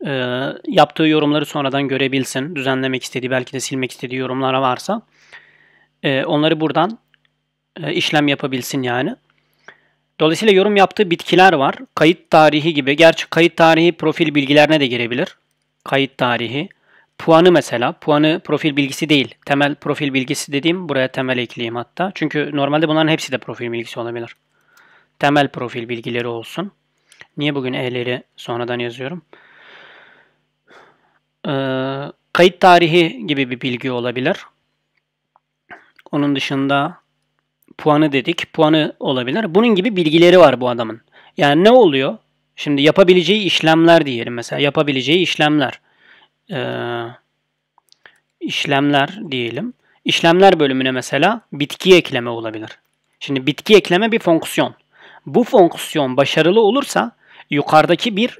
Ee, yaptığı yorumları sonradan görebilsin. Düzenlemek istediği, belki de silmek istediği yorumlara varsa. Ee, onları buradan e, işlem yapabilsin yani. Dolayısıyla yorum yaptığı bitkiler var. Kayıt tarihi gibi. Gerçi kayıt tarihi profil bilgilerine de girebilir. Kayıt tarihi. Puanı mesela. Puanı profil bilgisi değil. Temel profil bilgisi dediğim buraya temel ekleyeyim hatta. Çünkü normalde bunların hepsi de profil bilgisi olabilir. Temel profil bilgileri olsun. Niye bugün E'leri sonradan yazıyorum? Ee, kayıt tarihi gibi bir bilgi olabilir. Onun dışında puanı dedik. Puanı olabilir. Bunun gibi bilgileri var bu adamın. Yani ne oluyor? Şimdi yapabileceği işlemler diyelim mesela. Yapabileceği işlemler. Ee, işlemler diyelim. İşlemler bölümüne mesela bitki ekleme olabilir. Şimdi bitki ekleme bir fonksiyon. Bu fonksiyon başarılı olursa yukarıdaki bir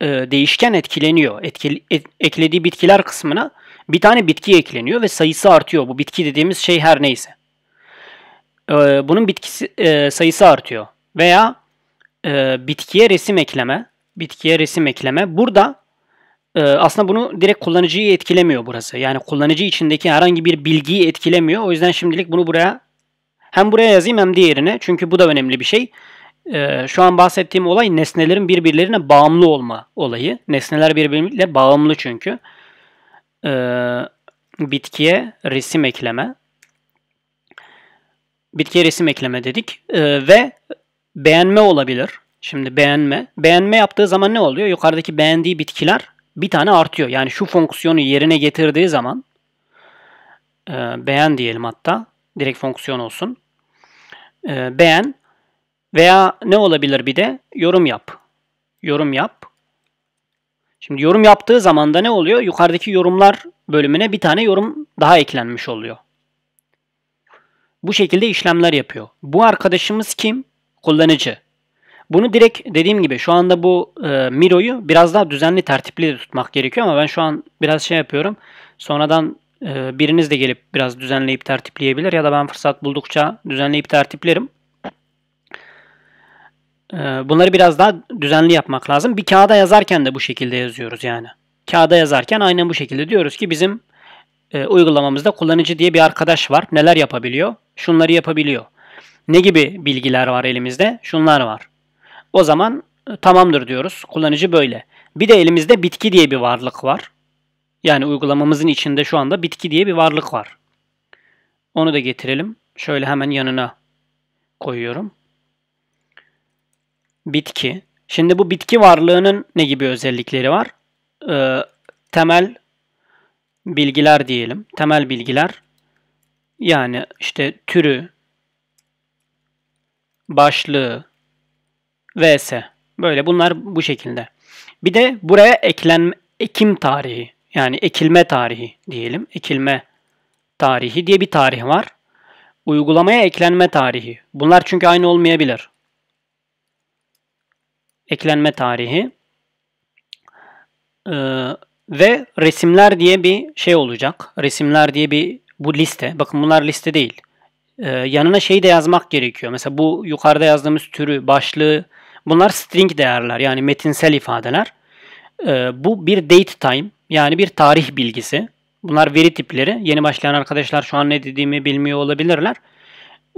e, değişken etkileniyor. Etkili, et, eklediği bitkiler kısmına bir tane bitki ekleniyor ve sayısı artıyor. Bu bitki dediğimiz şey her neyse e, bunun bitkisi e, sayısı artıyor. Veya e, bitkiye resim ekleme, bitkiye resim ekleme. Burada e, aslında bunu direkt kullanıcıyı etkilemiyor burası. Yani kullanıcı içindeki herhangi bir bilgiyi etkilemiyor. O yüzden şimdilik bunu buraya hem buraya yazayım hem diğerine. Çünkü bu da önemli bir şey. E, şu an bahsettiğim olay nesnelerin birbirlerine bağımlı olma olayı. Nesneler birbirine bağımlı çünkü. E, bitkiye resim ekleme bitkiye resim ekleme dedik e, ve beğenme olabilir. Şimdi beğenme. Beğenme yaptığı zaman ne oluyor? Yukarıdaki beğendiği bitkiler bir tane artıyor. Yani şu fonksiyonu yerine getirdiği zaman e, beğen diyelim hatta. Direkt fonksiyon olsun. E, beğen veya ne olabilir bir de yorum yap. Yorum yap. Şimdi yorum yaptığı zaman da ne oluyor? Yukarıdaki yorumlar bölümüne bir tane yorum daha eklenmiş oluyor bu şekilde işlemler yapıyor. Bu arkadaşımız kim? Kullanıcı. Bunu direkt dediğim gibi şu anda bu e, Miro'yu biraz daha düzenli tertipli tutmak gerekiyor ama ben şu an biraz şey yapıyorum. Sonradan e, biriniz de gelip biraz düzenleyip tertipleyebilir ya da ben fırsat buldukça düzenleyip tertiplerim. E, bunları biraz daha düzenli yapmak lazım. Bir kağıda yazarken de bu şekilde yazıyoruz yani. Kağıda yazarken aynen bu şekilde diyoruz ki bizim e, uygulamamızda kullanıcı diye bir arkadaş var. Neler yapabiliyor? Şunları yapabiliyor. Ne gibi bilgiler var elimizde? Şunlar var. O zaman e, tamamdır diyoruz. Kullanıcı böyle. Bir de elimizde bitki diye bir varlık var. Yani uygulamamızın içinde şu anda bitki diye bir varlık var. Onu da getirelim. Şöyle hemen yanına koyuyorum. Bitki. Şimdi bu bitki varlığının ne gibi özellikleri var? Ee, temel bilgiler diyelim. Temel bilgiler yani işte türü, başlığı, vs. Böyle bunlar bu şekilde. Bir de buraya eklen ekim tarihi yani ekilme tarihi diyelim. Ekilme tarihi diye bir tarih var. Uygulamaya eklenme tarihi. Bunlar çünkü aynı olmayabilir. Eklenme tarihi. Ee, ve resimler diye bir şey olacak. Resimler diye bir bu liste. Bakın bunlar liste değil. Ee, yanına şeyi de yazmak gerekiyor. Mesela bu yukarıda yazdığımız türü, başlığı bunlar string değerler yani metinsel ifadeler. Ee, bu bir date time yani bir tarih bilgisi. Bunlar veri tipleri. Yeni başlayan arkadaşlar şu an ne dediğimi bilmiyor olabilirler.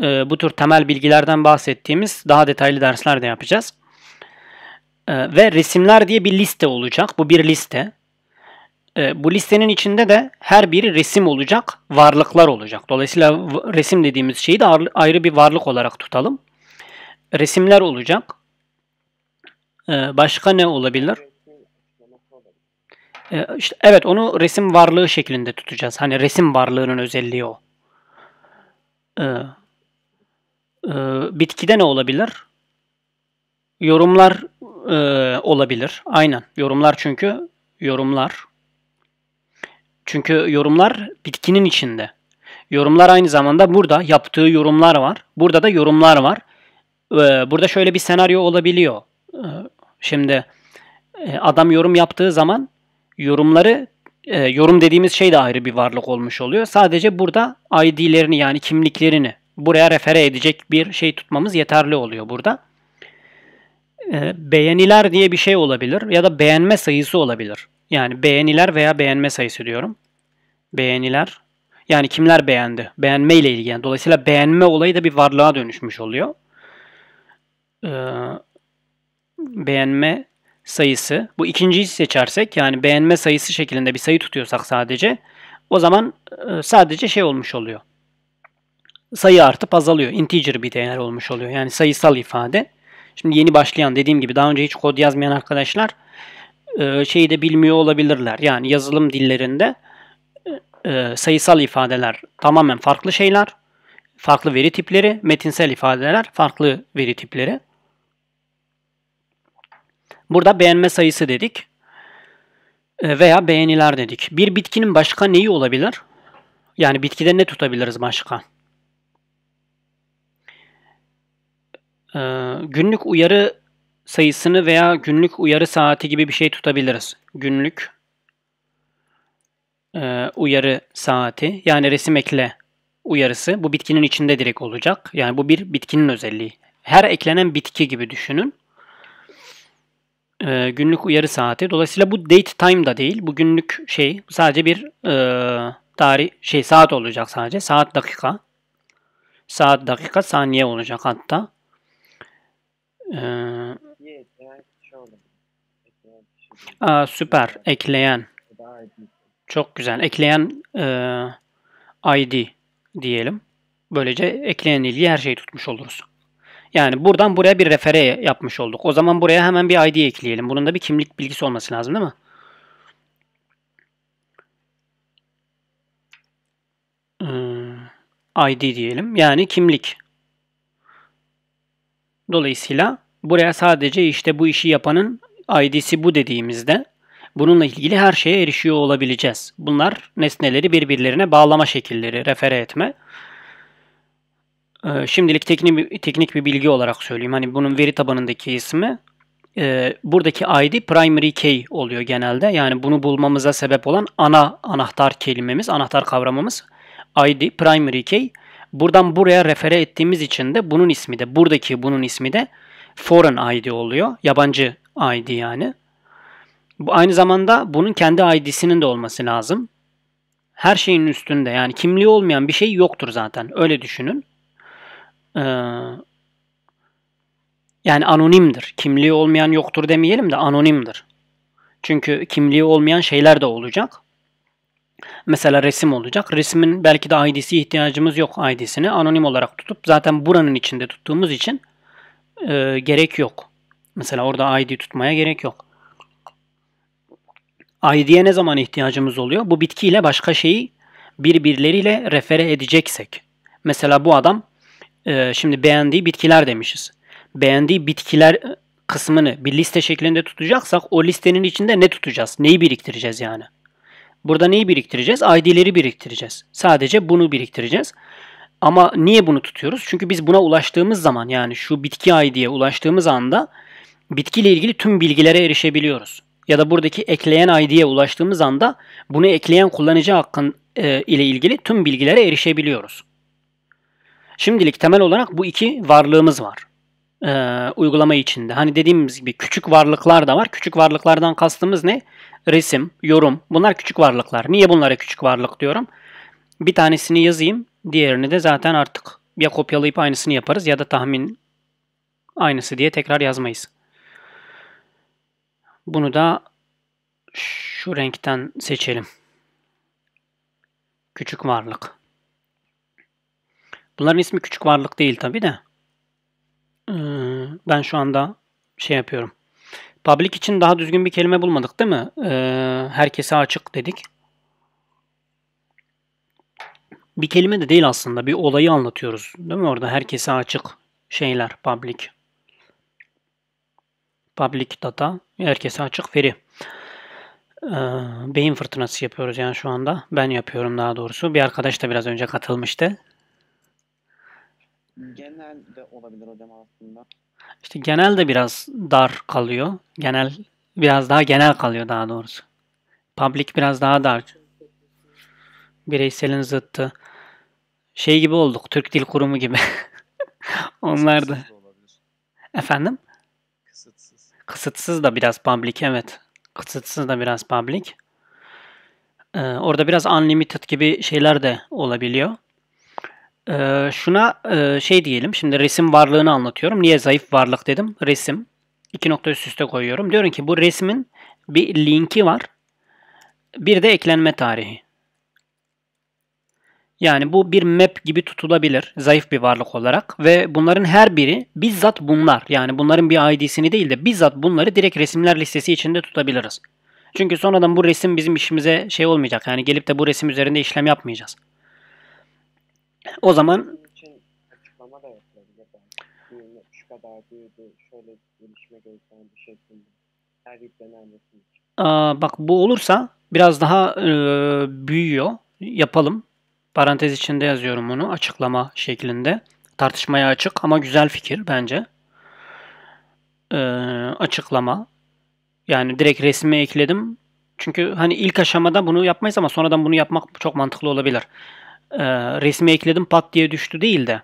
Ee, bu tür temel bilgilerden bahsettiğimiz daha detaylı dersler de yapacağız. Ee, ve resimler diye bir liste olacak. Bu bir liste. E, bu listenin içinde de her biri resim olacak, varlıklar olacak. Dolayısıyla resim dediğimiz şeyi de ayrı bir varlık olarak tutalım. Resimler olacak. E, başka ne olabilir? E, evet onu resim varlığı şeklinde tutacağız. Hani resim varlığının özelliği o. bitkide ne olabilir? Yorumlar olabilir. Aynen. Yorumlar çünkü yorumlar çünkü yorumlar bitkinin içinde. Yorumlar aynı zamanda burada yaptığı yorumlar var. Burada da yorumlar var. Ee, burada şöyle bir senaryo olabiliyor. Ee, şimdi e, adam yorum yaptığı zaman yorumları e, yorum dediğimiz şey de ayrı bir varlık olmuş oluyor. Sadece burada ID'lerini yani kimliklerini buraya refere edecek bir şey tutmamız yeterli oluyor burada. Ee, beğeniler diye bir şey olabilir ya da beğenme sayısı olabilir. Yani beğeniler veya beğenme sayısı diyorum. Beğeniler. Yani kimler beğendi? Beğenme ile ilgili. Yani dolayısıyla beğenme olayı da bir varlığa dönüşmüş oluyor. Ee, beğenme sayısı. Bu ikinciyi seçersek yani beğenme sayısı şeklinde bir sayı tutuyorsak sadece o zaman e, sadece şey olmuş oluyor. Sayı artıp azalıyor. Integer bir değer olmuş oluyor. Yani sayısal ifade. Şimdi yeni başlayan dediğim gibi daha önce hiç kod yazmayan arkadaşlar e, şeyi de bilmiyor olabilirler. Yani yazılım dillerinde e, e, sayısal ifadeler tamamen farklı şeyler. Farklı veri tipleri, metinsel ifadeler farklı veri tipleri. Burada beğenme sayısı dedik veya beğeniler dedik. Bir bitkinin başka neyi olabilir? Yani bitkide ne tutabiliriz başka? Günlük uyarı sayısını veya günlük uyarı saati gibi bir şey tutabiliriz. Günlük e, uyarı saati yani resim ekle uyarısı bu bitkinin içinde direkt olacak. Yani bu bir bitkinin özelliği. Her eklenen bitki gibi düşünün. E, günlük uyarı saati. Dolayısıyla bu date time da değil. Bu günlük şey sadece bir e, tarih şey saat olacak sadece. Saat dakika. Saat dakika saniye olacak hatta. Ee, Aa, süper. Ekleyen. Çok güzel. Ekleyen e, ID diyelim. Böylece ekleyen ilgili her şeyi tutmuş oluruz. Yani buradan buraya bir refere yapmış olduk. O zaman buraya hemen bir ID ekleyelim. Bunun da bir kimlik bilgisi olması lazım değil mi? Ee, ID diyelim. Yani kimlik. Dolayısıyla buraya sadece işte bu işi yapanın id'si bu dediğimizde bununla ilgili her şeye erişiyor olabileceğiz. Bunlar nesneleri birbirlerine bağlama şekilleri, refere etme. Ee, şimdilik teknik, teknik bir bilgi olarak söyleyeyim. Hani bunun veri tabanındaki ismi e, buradaki id primary key oluyor genelde. Yani bunu bulmamıza sebep olan ana anahtar kelimemiz, anahtar kavramımız id primary key. Buradan buraya refere ettiğimiz için de bunun ismi de buradaki bunun ismi de foreign id oluyor. Yabancı ID yani. Bu aynı zamanda bunun kendi ID'sinin de olması lazım. Her şeyin üstünde yani kimliği olmayan bir şey yoktur zaten. Öyle düşünün. Ee, yani anonimdir. Kimliği olmayan yoktur demeyelim de anonimdir. Çünkü kimliği olmayan şeyler de olacak. Mesela resim olacak. Resmin belki de ID'si ihtiyacımız yok ID'sini. Anonim olarak tutup zaten buranın içinde tuttuğumuz için e, gerek yok. Mesela orada ID tutmaya gerek yok. ID'ye ne zaman ihtiyacımız oluyor? Bu bitkiyle başka şeyi birbirleriyle refere edeceksek. Mesela bu adam e, şimdi beğendiği bitkiler demişiz. Beğendiği bitkiler e, kısmını bir liste şeklinde tutacaksak o listenin içinde ne tutacağız? Neyi biriktireceğiz yani? Burada neyi biriktireceğiz? ID'leri biriktireceğiz. Sadece bunu biriktireceğiz. Ama niye bunu tutuyoruz? Çünkü biz buna ulaştığımız zaman yani şu bitki ID'ye ulaştığımız anda bitkiyle ilgili tüm bilgilere erişebiliyoruz. Ya da buradaki ekleyen ID'ye ulaştığımız anda bunu ekleyen kullanıcı hakkın e, ile ilgili tüm bilgilere erişebiliyoruz. Şimdilik temel olarak bu iki varlığımız var. E, uygulama içinde. Hani dediğimiz gibi küçük varlıklar da var. Küçük varlıklardan kastımız ne? Resim, yorum. Bunlar küçük varlıklar. Niye bunlara küçük varlık diyorum? Bir tanesini yazayım. Diğerini de zaten artık ya kopyalayıp aynısını yaparız ya da tahmin aynısı diye tekrar yazmayız. Bunu da şu renkten seçelim. Küçük varlık. Bunların ismi küçük varlık değil tabi de. Ee, ben şu anda şey yapıyorum. Public için daha düzgün bir kelime bulmadık değil mi? Ee, herkese açık dedik. Bir kelime de değil aslında. Bir olayı anlatıyoruz. Değil mi orada? Herkese açık şeyler. Public. Public data herkese açık veri ee, beyin fırtınası yapıyoruz yani şu anda. Ben yapıyorum daha doğrusu. Bir arkadaş da biraz önce katılmıştı. Genel de olabilir hocam aslında. İşte genel de biraz dar kalıyor. Genel biraz daha genel kalıyor daha doğrusu. Public biraz daha dar. Bireyselin zıttı. Şey gibi olduk. Türk Dil Kurumu gibi. Onlar da. Efendim? Kısıtsız da biraz public evet. Kısıtsız da biraz public. Ee, orada biraz unlimited gibi şeyler de olabiliyor. Ee, şuna e, şey diyelim. Şimdi resim varlığını anlatıyorum. Niye zayıf varlık dedim? Resim. İki nokta üst üste koyuyorum. Diyorum ki bu resmin bir linki var. Bir de eklenme tarihi. Yani bu bir map gibi tutulabilir zayıf bir varlık olarak ve bunların her biri bizzat bunlar yani bunların bir ID'sini değil de bizzat bunları direkt resimler listesi içinde tutabiliriz. Çünkü sonradan bu resim bizim işimize şey olmayacak yani gelip de bu resim üzerinde işlem yapmayacağız. O zaman şey Aa, bak bu olursa biraz daha e, büyüyor yapalım. Parantez içinde yazıyorum bunu açıklama şeklinde. Tartışmaya açık ama güzel fikir bence. Ee, açıklama. Yani direkt resmi ekledim. Çünkü hani ilk aşamada bunu yapmayız ama sonradan bunu yapmak çok mantıklı olabilir. Ee, resmi ekledim pat diye düştü değil de.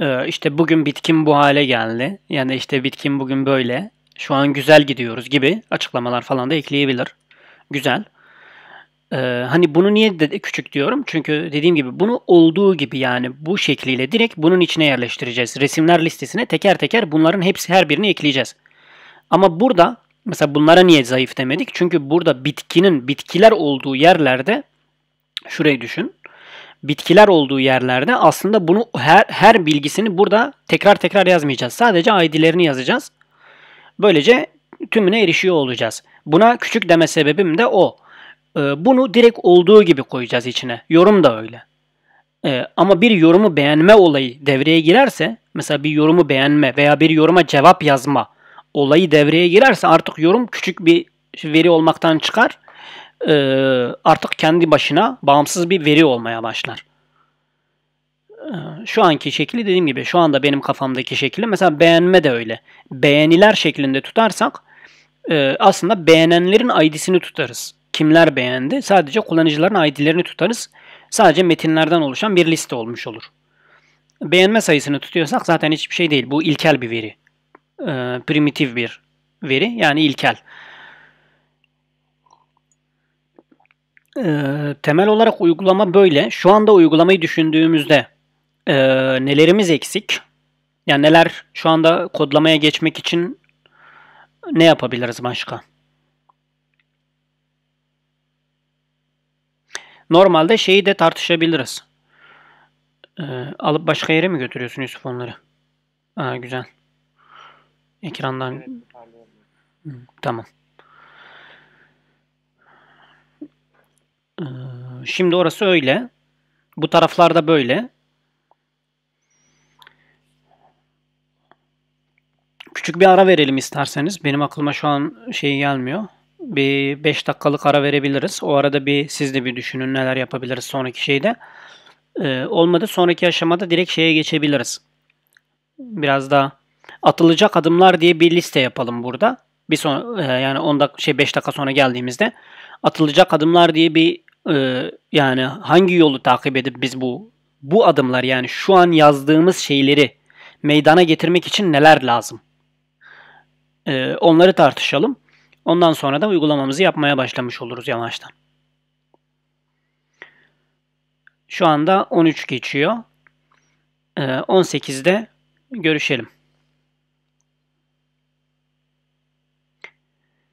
Ee, işte bugün bitkin bu hale geldi. Yani işte bitkin bugün böyle. Şu an güzel gidiyoruz gibi açıklamalar falan da ekleyebilir. Güzel. Ee, hani bunu niye de küçük diyorum? Çünkü dediğim gibi bunu olduğu gibi yani bu şekliyle direkt bunun içine yerleştireceğiz. Resimler listesine teker teker bunların hepsi her birini ekleyeceğiz. Ama burada mesela bunlara niye zayıf demedik? Çünkü burada bitkinin bitkiler olduğu yerlerde şurayı düşün. Bitkiler olduğu yerlerde aslında bunu her, her bilgisini burada tekrar tekrar yazmayacağız. Sadece ID'lerini yazacağız. Böylece tümüne erişiyor olacağız. Buna küçük deme sebebim de o. Ee, bunu direkt olduğu gibi koyacağız içine. Yorum da öyle. Ee, ama bir yorumu beğenme olayı devreye girerse mesela bir yorumu beğenme veya bir yoruma cevap yazma olayı devreye girerse artık yorum küçük bir veri olmaktan çıkar. Ee, artık kendi başına bağımsız bir veri olmaya başlar şu anki şekli dediğim gibi şu anda benim kafamdaki şekli mesela beğenme de öyle. Beğeniler şeklinde tutarsak e, aslında beğenenlerin ID'sini tutarız kimler beğendi sadece kullanıcıların ID'lerini tutarız. Sadece metinlerden oluşan bir liste olmuş olur. Beğenme sayısını tutuyorsak zaten hiçbir şey değil. Bu ilkel bir veri. Ee, primitif bir veri yani ilkel. Ee, temel olarak uygulama böyle. Şu anda uygulamayı düşündüğümüzde e, nelerimiz eksik? Yani neler şu anda kodlamaya geçmek için ne yapabiliriz başka? Normalde şeyi de tartışabiliriz. Ee, alıp başka yere mi götürüyorsun Yusuf onları? Aa, güzel. Ekrandan... tamam. Ee, şimdi orası öyle. Bu taraflarda böyle. Küçük bir ara verelim isterseniz. Benim aklıma şu an şey gelmiyor bir 5 dakikalık ara verebiliriz. O arada bir siz de bir düşünün neler yapabiliriz sonraki şeyde. Ee, olmadı sonraki aşamada direkt şeye geçebiliriz. Biraz daha atılacak adımlar diye bir liste yapalım burada. Bir son e, yani 10 dak şey 5 dakika sonra geldiğimizde atılacak adımlar diye bir e, yani hangi yolu takip edip biz bu bu adımlar yani şu an yazdığımız şeyleri meydana getirmek için neler lazım? E, onları tartışalım. Ondan sonra da uygulamamızı yapmaya başlamış oluruz yavaştan. Şu anda 13 geçiyor. 18'de ee, görüşelim.